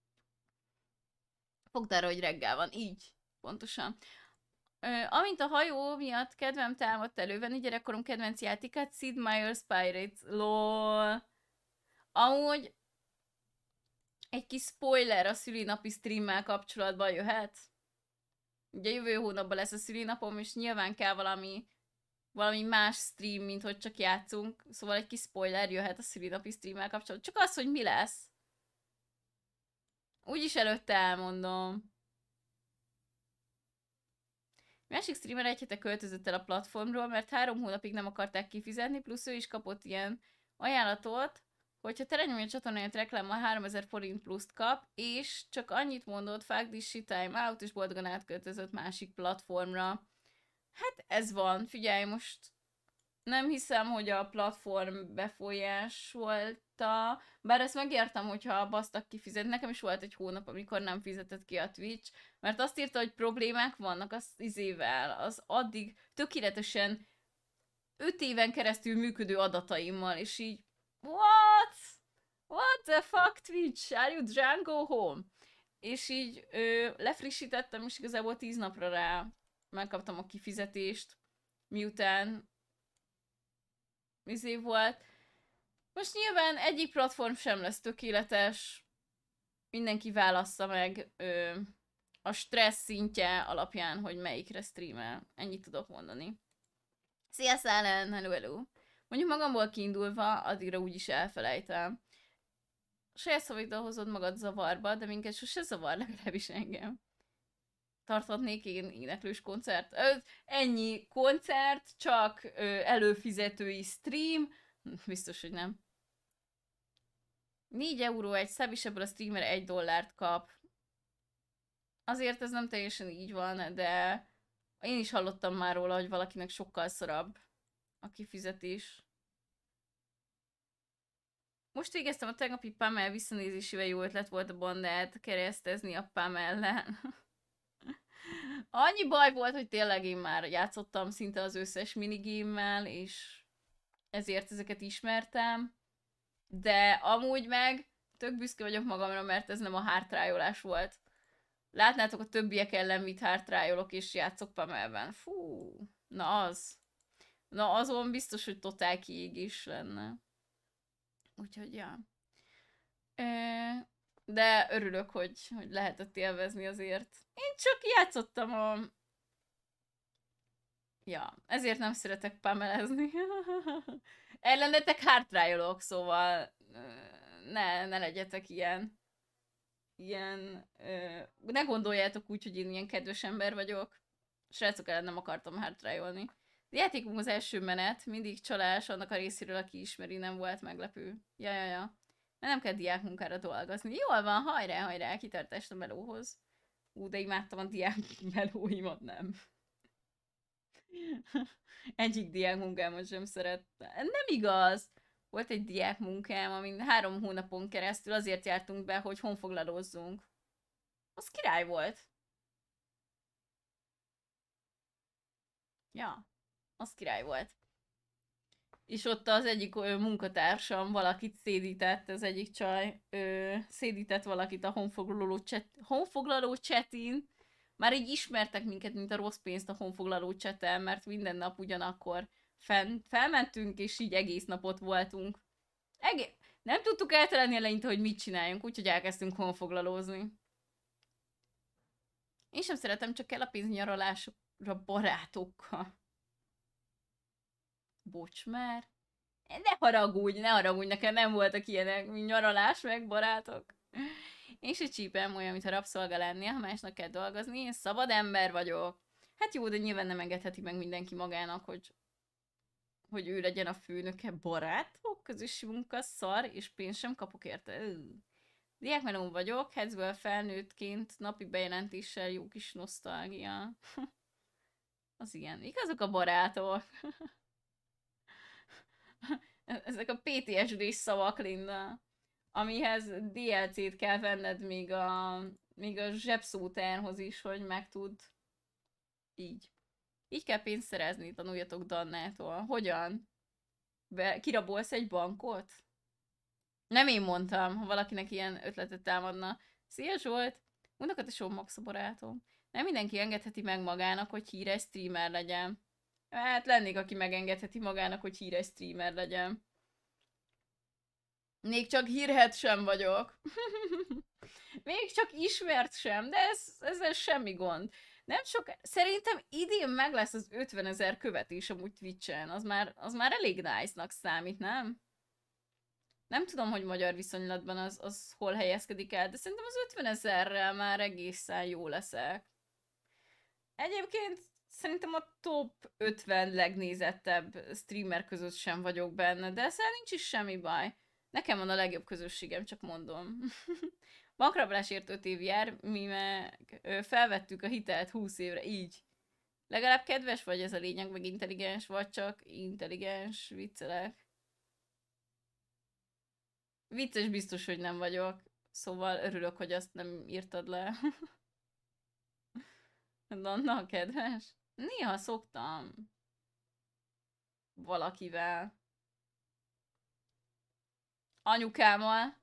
Fogd arra, hogy reggel van, így, pontosan. Ö, amint a hajó miatt kedvem támadt elővenni gyerekkorom kedvenc játékát, Sid Meier's Pirates, lol. Amúgy egy kis spoiler a szülinapi streammel kapcsolatban jöhet. Ugye jövő hónapban lesz a szülinapom, és nyilván kell valami, valami más stream, mint hogy csak játszunk. Szóval egy kis spoiler jöhet a szülinapi streammel kapcsolatban. Csak az, hogy mi lesz. Úgyis előtte elmondom. Másik streamer egy hete költözött el a platformról, mert három hónapig nem akarták kifizetni, plusz ő is kapott ilyen ajánlatot, hogyha a csatornáját a 3000 forint pluszt kap, és csak annyit mondott, fuck this shit, time out, és boldogan átköltözött másik platformra. Hát ez van, figyelj most, nem hiszem, hogy a platform befolyásolta, bár ezt megértem, hogyha a basztak kifizet. Nekem is volt egy hónap, amikor nem fizetett ki a Twitch, mert azt írta, hogy problémák vannak az izével, az addig tökéletesen öt éven keresztül működő adataimmal, és így what? What the fuck Twitch? Are you drunk? Go home? És így ö, lefrissítettem, és igazából tíz napra rá megkaptam a kifizetést, miután izé volt. Most nyilván egyik platform sem lesz tökéletes, mindenki válassza meg ö, a stressz szintje alapján, hogy melyikre streamel. Ennyit tudok mondani. Szia Szállán! hello, hello. Mondjuk magamból kiindulva, addigra úgyis elfelejtem. Saját szavaidal hozod magad zavarba, de minket sose zavar, legalábbis engem tarthatnék én éneklős koncert. Ennyi koncert, csak előfizetői stream, hm, biztos, hogy nem. 4 euró egy szebb, és ebből a streamer 1 dollárt kap. Azért ez nem teljesen így van, de én is hallottam már róla, hogy valakinek sokkal szarabb a kifizetés. Most végeztem a tegnapi Pamel visszanézésével, jó ötlet volt a bandát keresztezni a Pamellel. Annyi baj volt, hogy tényleg én már játszottam szinte az összes minigémmel, és ezért ezeket ismertem, de amúgy meg tök büszke vagyok magamra, mert ez nem a hátrájolás volt. Látnátok a többiek ellen, mit hátrájolok és játszok Pamelben. Fú, na az. Na azon biztos, hogy totál kiég is lenne. Úgyhogy, ja. E, de örülök, hogy, hogy lehetett élvezni azért. Én csak játszottam a... Ja, ezért nem szeretek pamelezni. Ellenetek hátrájolok, szóval ne, ne legyetek ilyen. Ilyen... Ne gondoljátok úgy, hogy én ilyen kedves ember vagyok. Srácok ellen nem akartam hátrájolni. A játékunk az első menet, mindig csalás, annak a részéről, aki ismeri, nem volt meglepő. Ja, ja, ja. Mert nem kell diákmunkára dolgozni. Jól van, hajrá, hajrá, kitartást a melóhoz. Ú, de imádtam a diák melóimat, nem. Egyik diák munkámat sem szerettem. Nem igaz! Volt egy diák munkám, amin három hónapon keresztül azért jártunk be, hogy honfoglalózzunk. Az király volt. Ja, az király volt és ott az egyik munkatársam valakit szédített, az egyik csaj ö, szédített valakit a honfoglaló, cset, honfoglaló csetin. már így ismertek minket, mint a rossz pénzt a honfoglaló csetel, mert minden nap ugyanakkor fel, felmentünk, és így egész napot voltunk. Egé- nem tudtuk eltelenni eleinte, hogy mit csináljunk, úgyhogy elkezdtünk honfoglalózni. Én sem szeretem, csak kell a pénz nyaralásokra barátokkal bocs már, ne haragudj, ne haragudj, nekem nem voltak ilyenek, mint nyaralás, meg barátok. Én se csípem olyan, mintha rabszolga lennél, ha másnak kell dolgozni, én szabad ember vagyok. Hát jó, de nyilván nem engedheti meg mindenki magának, hogy, hogy ő legyen a főnöke barátok, közös munka, szar, és pénzt sem kapok érte. Diákmelón vagyok, hecből felnőttként, napi bejelentéssel jó kis nosztalgia. Az ilyen. Igazok a barátok. ezek a PTSD-s szavak, Linda, amihez DLC-t kell venned még a, még a zsebszótárhoz is, hogy tud, Így. Így kell pénzt szerezni, tanuljatok Dannától. Hogyan? Be, kirabolsz egy bankot? Nem én mondtam, ha valakinek ilyen ötletet támadna. Szia Zsolt! Unokat a Max barátom. Nem mindenki engedheti meg magának, hogy híres streamer legyen. Hát lennék, aki megengedheti magának, hogy híres streamer legyen. Még csak hírhet sem vagyok. Még csak ismert sem, de ez, ezzel semmi gond. Nem sok, szerintem idén meg lesz az 50 ezer követés amúgy Twitch-en, az már, az már elég nice-nak számít, nem? Nem tudom, hogy magyar viszonylatban az, az hol helyezkedik el, de szerintem az 50 ezerrel már egészen jó leszek. Egyébként szerintem a top 50 legnézettebb streamer között sem vagyok benne, de ezzel nincs is semmi baj. Nekem van a legjobb közösségem, csak mondom. Bankrablás ért 5 év jár, mi meg felvettük a hitelt 20 évre, így. Legalább kedves vagy ez a lényeg, meg intelligens vagy csak intelligens, viccelek. Vicces biztos, hogy nem vagyok, szóval örülök, hogy azt nem írtad le. Donna, kedves? Néha szoktam valakivel. Anyukámmal.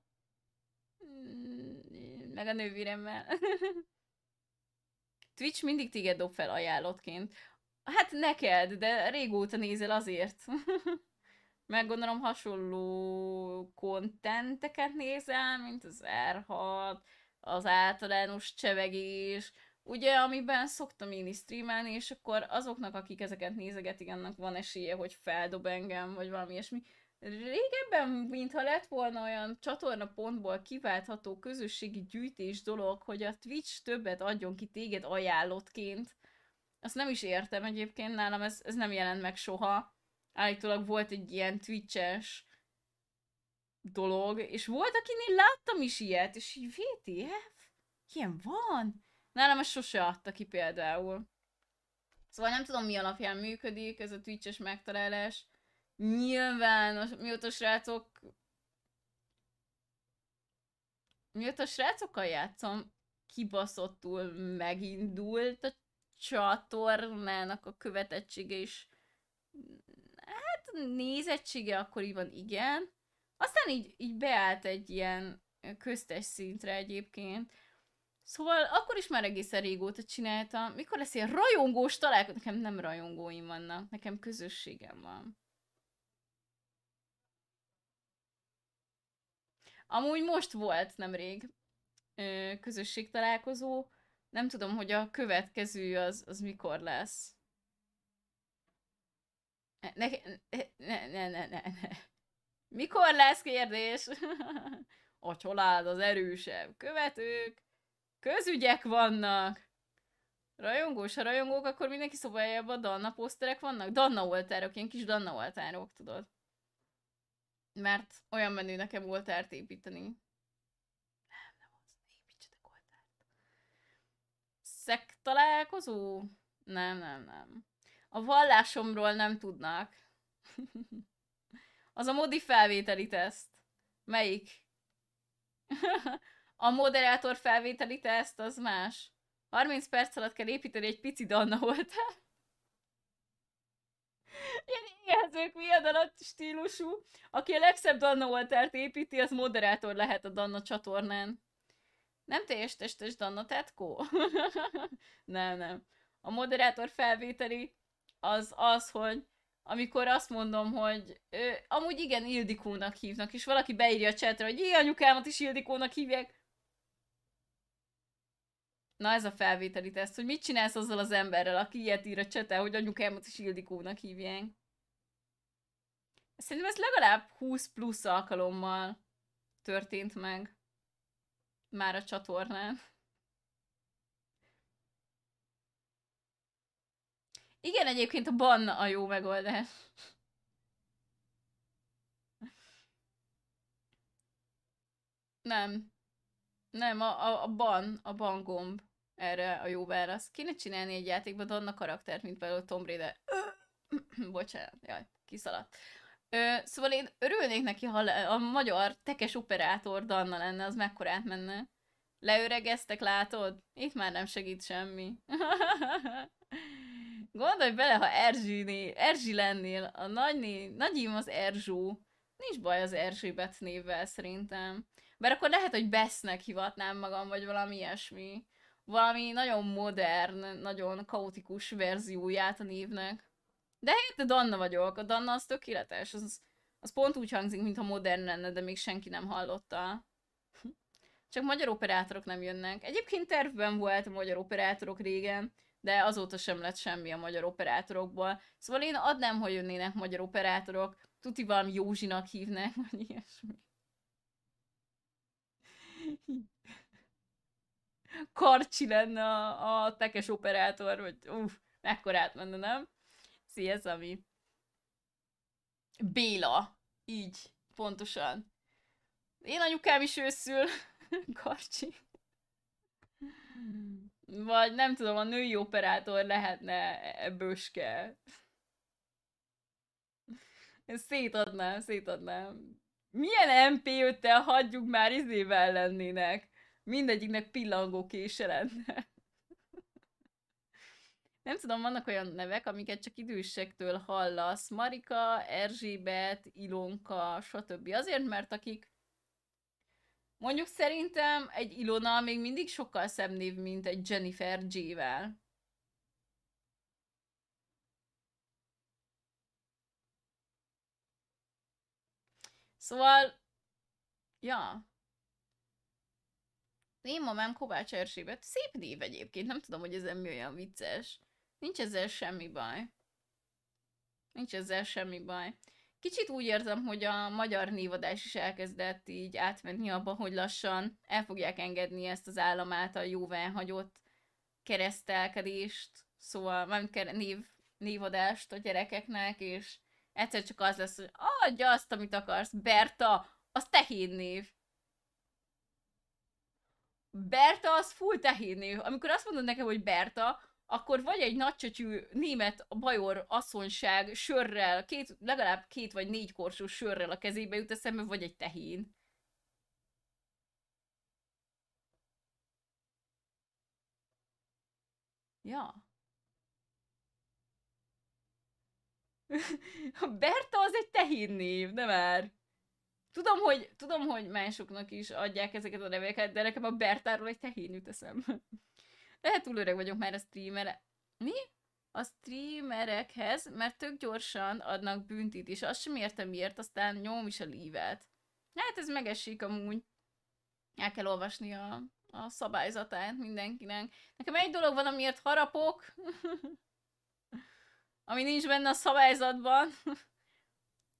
Mm, meg a nővéremmel. Twitch mindig téged dob fel ajánlottként. Hát neked, de régóta nézel azért. Meg gondolom hasonló kontenteket nézel, mint az R6, az általános csevegés, ugye, amiben szoktam én is streamelni, és akkor azoknak, akik ezeket nézegetik, annak van esélye, hogy feldob engem, vagy valami ilyesmi. Régebben, mintha lett volna olyan csatorna pontból kiváltható közösségi gyűjtés dolog, hogy a Twitch többet adjon ki téged ajánlottként. Azt nem is értem egyébként, nálam ez, ez nem jelent meg soha. Állítólag volt egy ilyen Twitches dolog, és volt, akinél láttam is ilyet, és így VTF? Ilyen van? Nálam ezt sose adta ki például. Szóval nem tudom, mi alapján működik ez a twitch megtalálás. Nyilván, mióta a srácok... Mióta a srácokkal játszom, kibaszottul megindult a csatornának a követettsége is. Hát nézettsége akkoriban igen. Aztán így, így beállt egy ilyen köztes szintre egyébként Szóval akkor is már egészen régóta csináltam. Mikor lesz ilyen rajongós találkozó? Nekem nem rajongóim vannak, nekem közösségem van. Amúgy most volt nemrég közösség találkozó. Nem tudom, hogy a következő az, az mikor lesz. Ne, ne, ne, ne, ne, ne. Mikor lesz kérdés? A család az erősebb. Követők. Közügyek vannak! Rajongós, ha rajongók, akkor mindenki szobájában Danna poszterek vannak? Danna oltárok, ilyen kis Danna oltárok, tudod. Mert olyan menő nekem oltárt építeni. Nem, nem az. Építsetek oltárt. Szek találkozó? Nem, nem, nem. A vallásomról nem tudnak. az a modi felvételi teszt. Melyik? A moderátor felvételi teszt az más. 30 perc alatt kell építeni egy pici Danna voltál. Ilyen éhezők viadalat stílusú. Aki a legszebb Danna oltárt építi, az moderátor lehet a Danna csatornán. Nem teljes testes Danna tetkó? nem, nem. A moderátor felvételi az az, hogy amikor azt mondom, hogy ő, amúgy igen, Ildikónak hívnak, és valaki beírja a csetre, hogy ilyen anyukámat is Ildikónak hívják, Na ez a felvételi teszt, hogy mit csinálsz azzal az emberrel, aki ilyet ír a csete, hogy anyukámat is Ildikónak hívják. Szerintem ez legalább 20 plusz alkalommal történt meg már a csatornán. Igen, egyébként a banna a jó megoldás. Nem. Nem, a, a, a ban, a ban gomb erre a jó válasz. Kéne csinálni egy játékban Donna karaktert, mint például Tom Raider. Bocsánat, jaj, kiszaladt. Ö, szóval én örülnék neki, ha a magyar tekes operátor Danna lenne, az mekkorát menne. Leöregeztek, látod? Itt már nem segít semmi. Gondolj bele, ha Erzsini, Erzsi lennél, a nagyné, nagyim az Erzsó. Nincs baj az Erzsébet névvel szerintem. Mert akkor lehet, hogy Besznek hivatnám magam, vagy valami ilyesmi valami nagyon modern, nagyon kaotikus verzióját a névnek. De helyette Danna vagyok. A Danna az tökéletes. Az, az pont úgy hangzik, mintha modern lenne, de még senki nem hallotta. Csak magyar operátorok nem jönnek. Egyébként tervben volt a magyar operátorok régen, de azóta sem lett semmi a magyar operátorokból. Szóval én adnám, hogy jönnének magyar operátorok. Tuti valami Józsinak hívnek, vagy ilyesmi karcsi lenne a, a tekes operátor, hogy uff, mekkorát menne, nem? Szia, Szami. Béla. Így, pontosan. Én anyukám is őszül. karcsi. Vagy nem tudom, a női operátor lehetne e, bőske. Ezt szétadnám, szétadnám. Milyen MP5-tel hagyjuk már izével lennének? Mindegyiknek pillangó kése lenne. Nem tudom, vannak olyan nevek, amiket csak idősektől hallasz. Marika, Erzsébet, Ilonka, stb. Azért, mert akik Mondjuk szerintem egy Ilona még mindig sokkal szebb név, mint egy Jennifer G-vel. Szóval, ja, én mamám Kovács Erzsébet. Szép név egyébként, nem tudom, hogy ez mi olyan vicces. Nincs ezzel semmi baj. Nincs ezzel semmi baj. Kicsit úgy érzem, hogy a magyar névadás is elkezdett így átmenni abba, hogy lassan el fogják engedni ezt az állam által hagyott keresztelkedést, szóval nem név, névadást a gyerekeknek, és egyszer csak az lesz, hogy adja azt, amit akarsz, Berta, az tehén név. Berta az full tehénő. Amikor azt mondod nekem, hogy Berta, akkor vagy egy nagycsöcsű német bajor asszonság sörrel, két, legalább két vagy négy korsó sörrel a kezébe jut eszembe, vagy egy tehén. Ja. A Berta az egy tehén név, nem már? Tudom hogy, tudom, hogy másoknak is adják ezeket a neveket, de nekem a Bertáról egy tehén jut eszembe. Lehet túl öreg vagyok már a streamere? Mi? A streamerekhez, mert tök gyorsan adnak büntit, és azt sem értem miért, aztán nyom is a lívet. Hát ez megesik amúgy. El kell olvasni a, a szabályzatát mindenkinek. Nekem egy dolog van, amiért harapok, ami nincs benne a szabályzatban.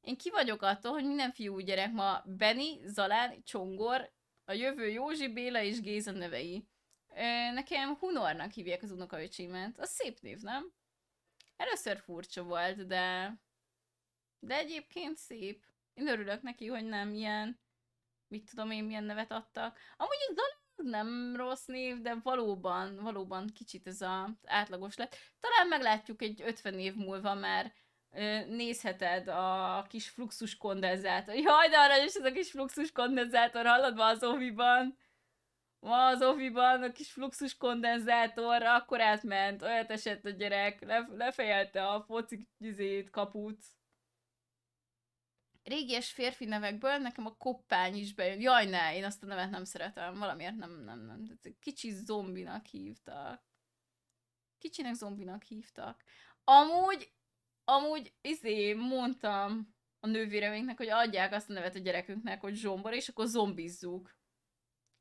Én ki vagyok attól, hogy minden fiú gyerek ma Beni, Zalán, Csongor, a jövő Józsi, Béla és Géza nevei. Nekem Hunornak hívják az unokaöcsémet. Az szép név, nem? Először furcsa volt, de... De egyébként szép. Én örülök neki, hogy nem ilyen... Mit tudom én, milyen nevet adtak. Amúgy az nem rossz név, de valóban, valóban kicsit ez az átlagos lett. Talán meglátjuk egy 50 év múlva, mert nézheted a kis fluxus kondenzátor. Jaj, de arra is ez a kis fluxus kondenzátor, hallod ma az oviban? Ma az oviban a kis fluxus kondenzátor akkor átment, olyat esett a gyerek, le, lefejelte a foci izét, kaput. Régies férfi nevekből nekem a koppány is bejön. Jaj, ne, én azt a nevet nem szeretem, valamiért nem, nem, nem. Kicsi zombinak hívtak. Kicsinek zombinak hívtak. Amúgy amúgy izé mondtam a nővéremnek, hogy adják azt a nevet a gyerekünknek, hogy zsombor, és akkor zombizzuk.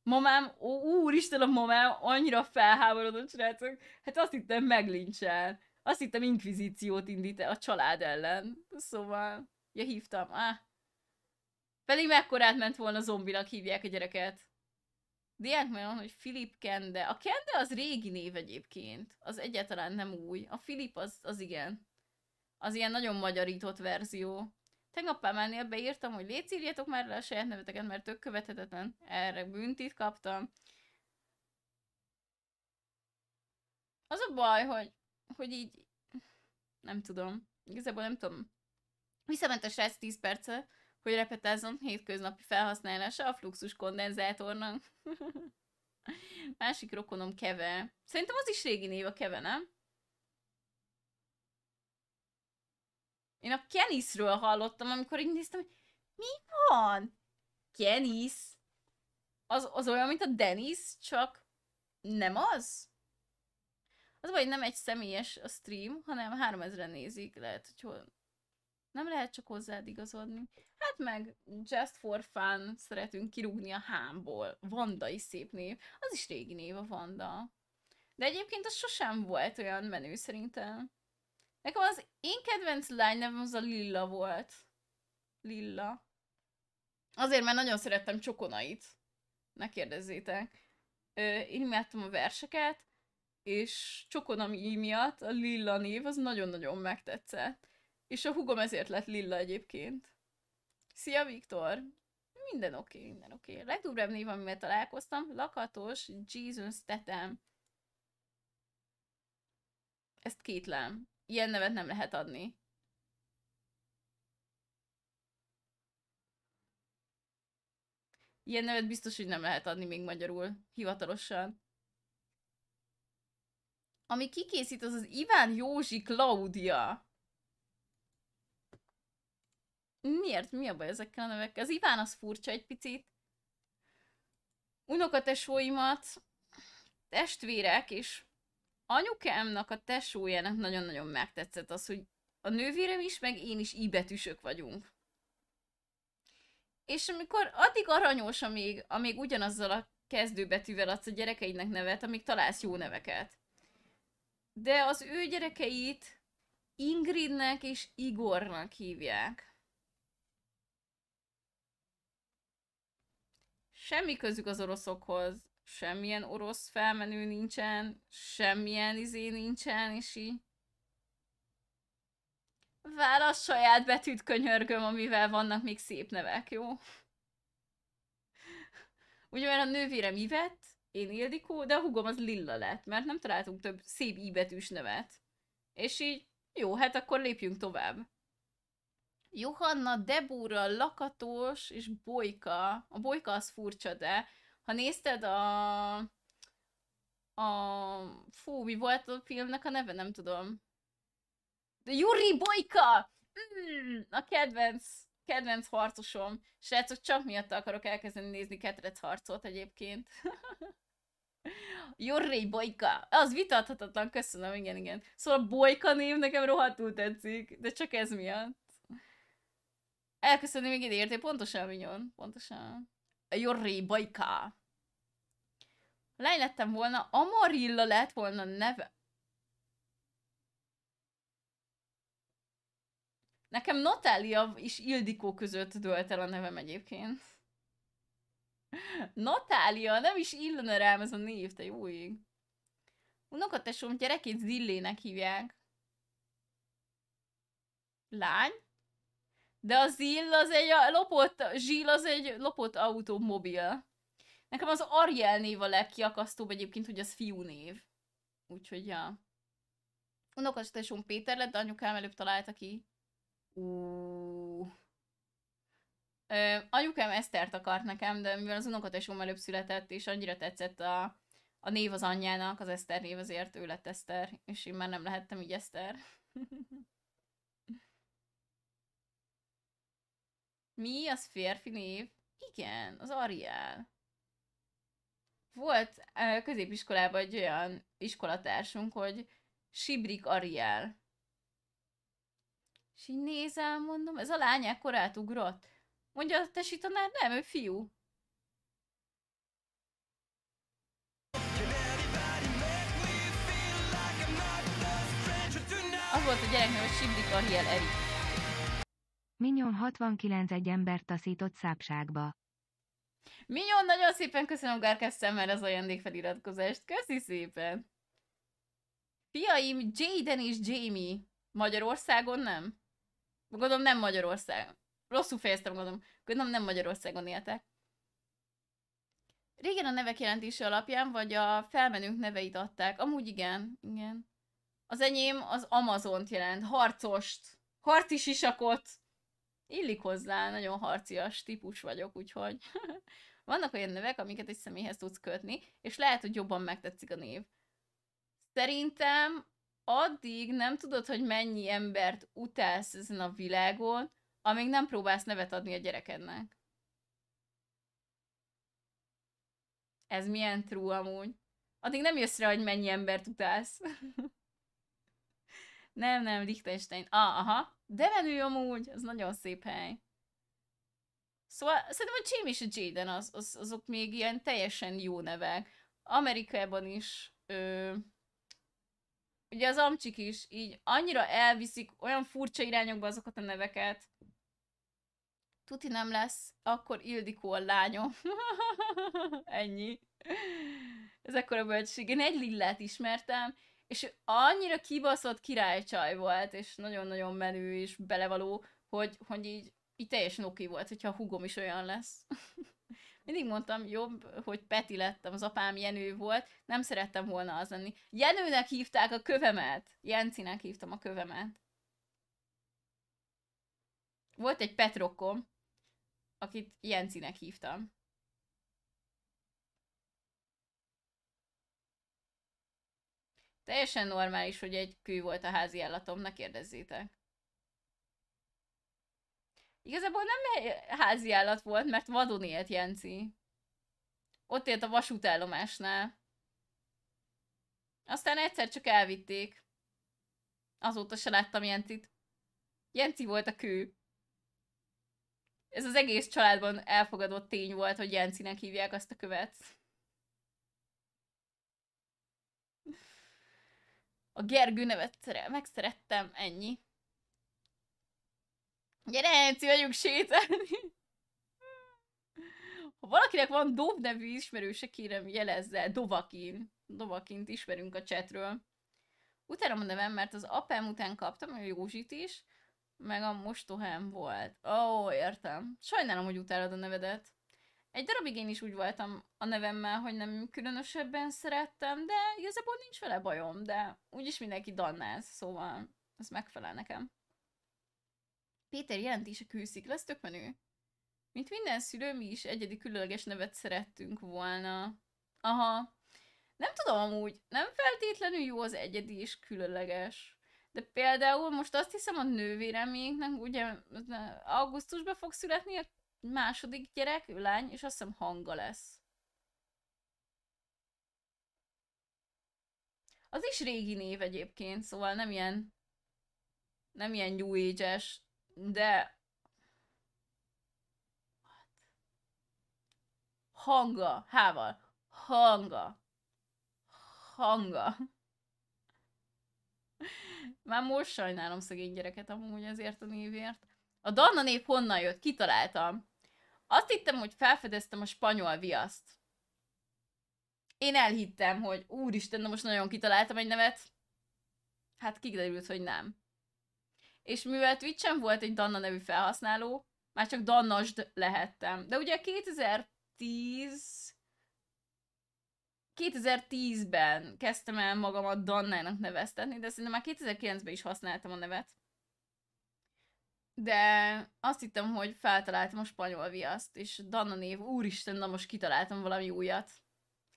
Mamám, ó, úristen, a mamám annyira felháborodott, srácok, hát azt hittem meglincsel. Azt hittem inkvizíciót indít a család ellen. Szóval, ja hívtam, ah. Pedig mekkorát ment volna zombinak hívják a gyereket. Diák mert hogy Filip Kende. A Kende az régi név egyébként. Az egyáltalán nem új. A Filip az, az igen az ilyen nagyon magyarított verzió. Tegnap Pamelnél beírtam, hogy létszírjátok már le a saját neveteket, mert tök követhetetlen. Erre büntit kaptam. Az a baj, hogy, hogy így nem tudom. Igazából nem tudom. Visszament a srác 10 perce, hogy repetázzon hétköznapi felhasználása a fluxus kondenzátornak. Másik rokonom Keve. Szerintem az is régi név a Keve, nem? Én a Kenisről hallottam, amikor így néztem, hogy mi van? Kenis? Az, az olyan, mint a Denis, csak nem az? Az vagy nem egy személyes a stream, hanem 3000 nézik, lehet, hogy hol... Nem lehet csak hozzád igazodni. Hát meg just for fun szeretünk kirúgni a hámból. Vanda is szép név. Az is régi név a Vanda. De egyébként az sosem volt olyan menő szerintem. Nekem az én kedvenc lánynevem az a Lilla volt. Lilla. Azért, mert nagyon szerettem csokonait. Ne kérdezzétek. Ö, én imádtam a verseket, és csokonami miatt a Lilla név az nagyon-nagyon megtetszett. És a hugom ezért lett Lilla egyébként. Szia, Viktor! Minden oké, okay, minden oké. Okay. Legdurvább név, amivel találkoztam, Lakatos Jesus Tetem. Ezt kétlem ilyen nevet nem lehet adni. Ilyen nevet biztos, hogy nem lehet adni még magyarul, hivatalosan. Ami kikészít, az az Iván Józsi Klaudia. Miért? Mi a baj ezekkel a nevekkel? Az Iván az furcsa egy picit. Unokatesóimat, testvérek és anyukámnak, a tesójának nagyon-nagyon megtetszett az, hogy a nővérem is, meg én is íbetűsök vagyunk. És amikor addig aranyos, amíg, amíg ugyanazzal a kezdőbetűvel adsz a gyerekeidnek nevet, amíg találsz jó neveket. De az ő gyerekeit Ingridnek és Igornak hívják. Semmi közük az oroszokhoz semmilyen orosz felmenő nincsen, semmilyen izé nincsen, és így válasz saját betűt könyörgöm, amivel vannak még szép nevek, jó? Ugye, mert a nővérem ivet, én Ildikó, de a hugom az Lilla lett, mert nem találtunk több szép betűs nevet. És így, jó, hát akkor lépjünk tovább. Johanna, Debura, Lakatos és Bojka. A Bojka az furcsa, de ha nézted a... A... Fú, mi volt a filmnek a neve? Nem tudom. De Yuri Boyka! Mm, a kedvenc, kedvenc harcosom. Srácok, csak miatt akarok elkezdeni nézni ketrec harcot egyébként. Jurri Bojka. Az vitathatatlan, köszönöm, igen, igen. Szóval Bojka név nekem rohadtul tetszik, de csak ez miatt. Elköszönni még idért, pontosan, Minyon, pontosan. Jurri Bojka lány lettem volna, Amarilla lett volna neve. Nekem Natália és Ildikó között dölt el a nevem egyébként. Natália, nem is illene rám ez a név, te jó ég. Unokatesom gyerekét Zillének hívják. Lány? De a Zill az egy a lopott, Zsill az egy lopott automobil. Nekem az Ariel név a legkiakasztóbb egyébként, hogy az fiú név. Úgyhogy, ja. Unokastesóm Péter lett, de anyukám előbb találta ki. Uh. Ö, anyukám Esztert akart nekem, de mivel az unokatesóm előbb született, és annyira tetszett a, a név az anyjának, az Eszter név, azért ő lett Eszter, és én már nem lehettem így Eszter. Mi? Az férfi név? Igen, az Ariel volt középiskolában egy olyan iskolatársunk, hogy Sibrik Ariel. És így nézem, mondom, ez a lány ekkorát ugrott. Mondja a tesi tanár, nem, ő fiú. Az volt a gyereknek, hogy Sibrik Ariel Erik. Minyon 69 egy ember taszított szápságba. Minyon, nagyon szépen köszönöm Gárkesztem mert az feliratkozást. Köszi szépen! Fiaim Jaden és Jamie Magyarországon nem? Gondolom nem Magyarország. Rosszul fejeztem, gondolom. Gondolom nem Magyarországon éltek. Régen a nevek jelentése alapján, vagy a felmenünk neveit adták. Amúgy igen, igen. Az enyém az Amazont jelent. Harcost. Harci sisakot illik hozzá, nagyon harcias típus vagyok, úgyhogy vannak olyan nevek, amiket egy személyhez tudsz kötni, és lehet, hogy jobban megtetszik a név. Szerintem addig nem tudod, hogy mennyi embert utálsz ezen a világon, amíg nem próbálsz nevet adni a gyerekednek. Ez milyen trú amúgy. Addig nem jössz rá, hogy mennyi embert utálsz. Nem, nem, Liechtenstein. Ah, aha. De menő amúgy, ez nagyon szép hely. Szóval szerintem a Jim és a Jaden az, az, azok még ilyen teljesen jó nevek. Amerikában is ö, ugye az amcsik is így annyira elviszik olyan furcsa irányokba azokat a neveket. Tuti nem lesz, akkor Ildikó a lányom. Ennyi. Ez ekkora bölcség. Én egy lillát ismertem, és annyira kibaszott királycsaj volt, és nagyon-nagyon menő és belevaló, hogy, hogy így, így teljesen oké volt, hogyha a hugom is olyan lesz. Mindig mondtam, jobb, hogy Peti lettem, az apám Jenő volt, nem szerettem volna az lenni. Jenőnek hívták a kövemet! Jencinek hívtam a kövemet. Volt egy Petrokom, akit Jencinek hívtam. Teljesen normális, hogy egy kő volt a házi állatom, ne kérdezzétek. Igazából nem házi állat volt, mert vadon élt Jenci. Ott élt a vasútállomásnál. Aztán egyszer csak elvitték. Azóta se láttam Jencit. Jenci volt a kő. Ez az egész családban elfogadott tény volt, hogy Jencinek hívják azt a követ. a Gergő nevet szere- megszerettem, ennyi. Gyere, Enci, vagyunk sétálni! Ha valakinek van Dov nevű ismerőse, kérem jelezze, Dovakin. Dovakint ismerünk a chatről. Utána a nevem, mert az apám után kaptam, a Józsit is, meg a mostohám volt. Ó, oh, értem. Sajnálom, hogy utálod a nevedet. Egy darabig én is úgy voltam a nevemmel, hogy nem különösebben szerettem, de igazából nincs vele bajom, de úgyis mindenki dannáz, szóval ez megfelel nekem. Péter jelentése kőszik, lesz tök menő. Mint minden szülő, mi is egyedi különleges nevet szerettünk volna. Aha. Nem tudom amúgy, nem feltétlenül jó az egyedi és különleges. De például most azt hiszem a nővéreménknek, ugye augusztusban fog születni a második gyerek, ő lány, és azt hiszem hanga lesz. Az is régi név egyébként, szóval nem ilyen nem ilyen New age de hanga, hával, hanga, hanga. Már most sajnálom szegény gyereket amúgy ezért a névért. A Danna név honnan jött? Kitaláltam. Azt hittem, hogy felfedeztem a spanyol viaszt. Én elhittem, hogy úristen, na most nagyon kitaláltam egy nevet. Hát kiderült, hogy nem. És mivel Twitch-en volt egy Danna nevű felhasználó, már csak Dannasd lehettem. De ugye 2010... 2010-ben kezdtem el magamat Dannának neveztetni, de szerintem már 2009-ben is használtam a nevet de azt hittem, hogy feltaláltam a spanyol viaszt, és Danna név, úristen, na most kitaláltam valami újat.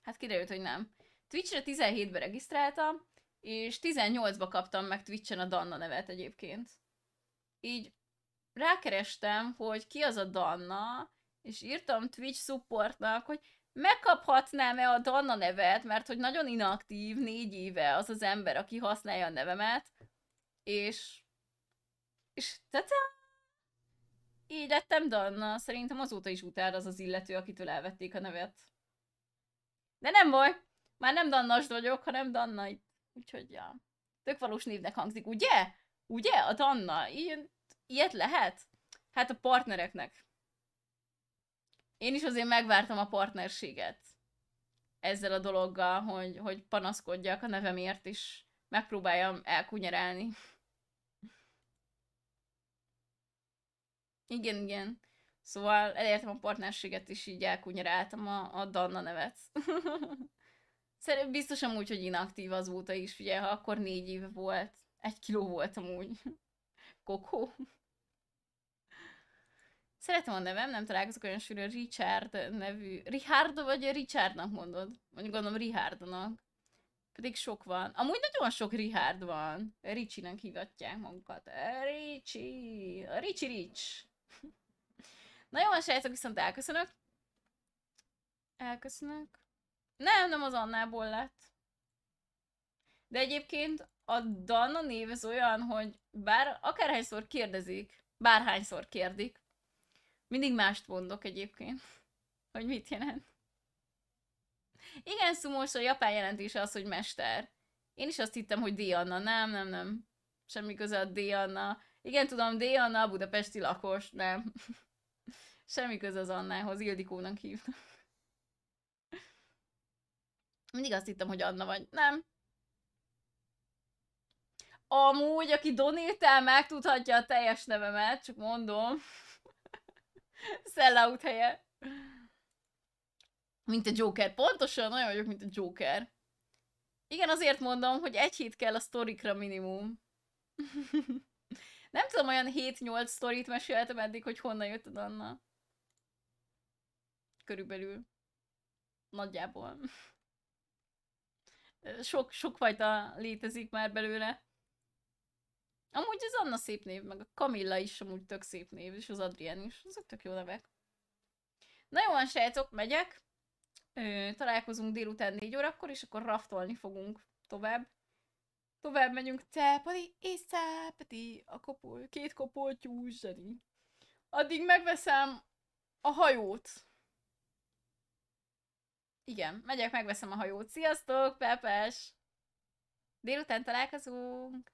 Hát kiderült, hogy nem. Twitchre 17-ben regisztráltam, és 18-ba kaptam meg Twitchen a Danna nevet egyébként. Így rákerestem, hogy ki az a Danna, és írtam Twitch supportnak, hogy megkaphatnám-e a Danna nevet, mert hogy nagyon inaktív négy éve az az ember, aki használja a nevemet, és és tata, így lettem Danna. Szerintem azóta is utál az az illető, akitől elvették a nevet. De nem baj. Már nem Dannas vagyok, hanem Danna Úgyhogy, ja. Tök valós névnek hangzik, ugye? Ugye? A Danna. Ilyen, ilyet lehet? Hát a partnereknek. Én is azért megvártam a partnerséget ezzel a dologgal, hogy, hogy panaszkodjak a nevemért, és megpróbáljam elkunyerelni. Igen, igen. Szóval elértem a partnerséget, és így elkunyaráltam a, a Danna nevet. Szerintem biztos amúgy, hogy inaktív azóta is, ugye, ha akkor négy éve volt. Egy kiló voltam úgy. Kokó. Szeretem a nevem, nem találkozok olyan sűrűn Richard nevű. Richard vagy Richardnak mondod? Mondjuk gondolom Richardnak. Pedig sok van. Amúgy nagyon sok Richard van. Ricsinek hívatják magukat. Ricsi. Ricsi Rich. Na jó, srácok, viszont elköszönök. Elköszönök. Nem, nem az Annából lett. De egyébként a Dana név az olyan, hogy bár akárhányszor kérdezik, bárhányszor kérdik, mindig mást mondok egyébként, hogy mit jelent. Igen, szumos, a japán jelentése az, hogy mester. Én is azt hittem, hogy Diana. Nem, nem, nem. Semmi köze a Diana. Igen, tudom, Diana, budapesti lakos. Nem. Semmi köz az Annához, Ildikónak hívnak. Mindig azt hittem, hogy Anna vagy. Nem. Amúgy, aki donétel, megtudhatja a teljes nevemet, csak mondom. Sellout helye. Mint a Joker. Pontosan olyan vagyok, mint a Joker. Igen, azért mondom, hogy egy hét kell a sztorikra minimum. Nem tudom, olyan 7-8 sztorit meséltem eddig, hogy honnan jött Anna körülbelül. Nagyjából. Sok, sok fajta létezik már belőle. Amúgy az Anna szép név, meg a Kamilla is amúgy tök szép név, és az Adrián is. Azok tök jó nevek. Na jó van, sejtok, megyek. Ö, találkozunk délután 4 órakor, és akkor raftolni fogunk tovább. Tovább megyünk, cápati és cápati, a kopol, két kopoltyú zseni. Addig megveszem a hajót. Igen, megyek, megveszem a hajót. Sziasztok, Pepes! Délután találkozunk!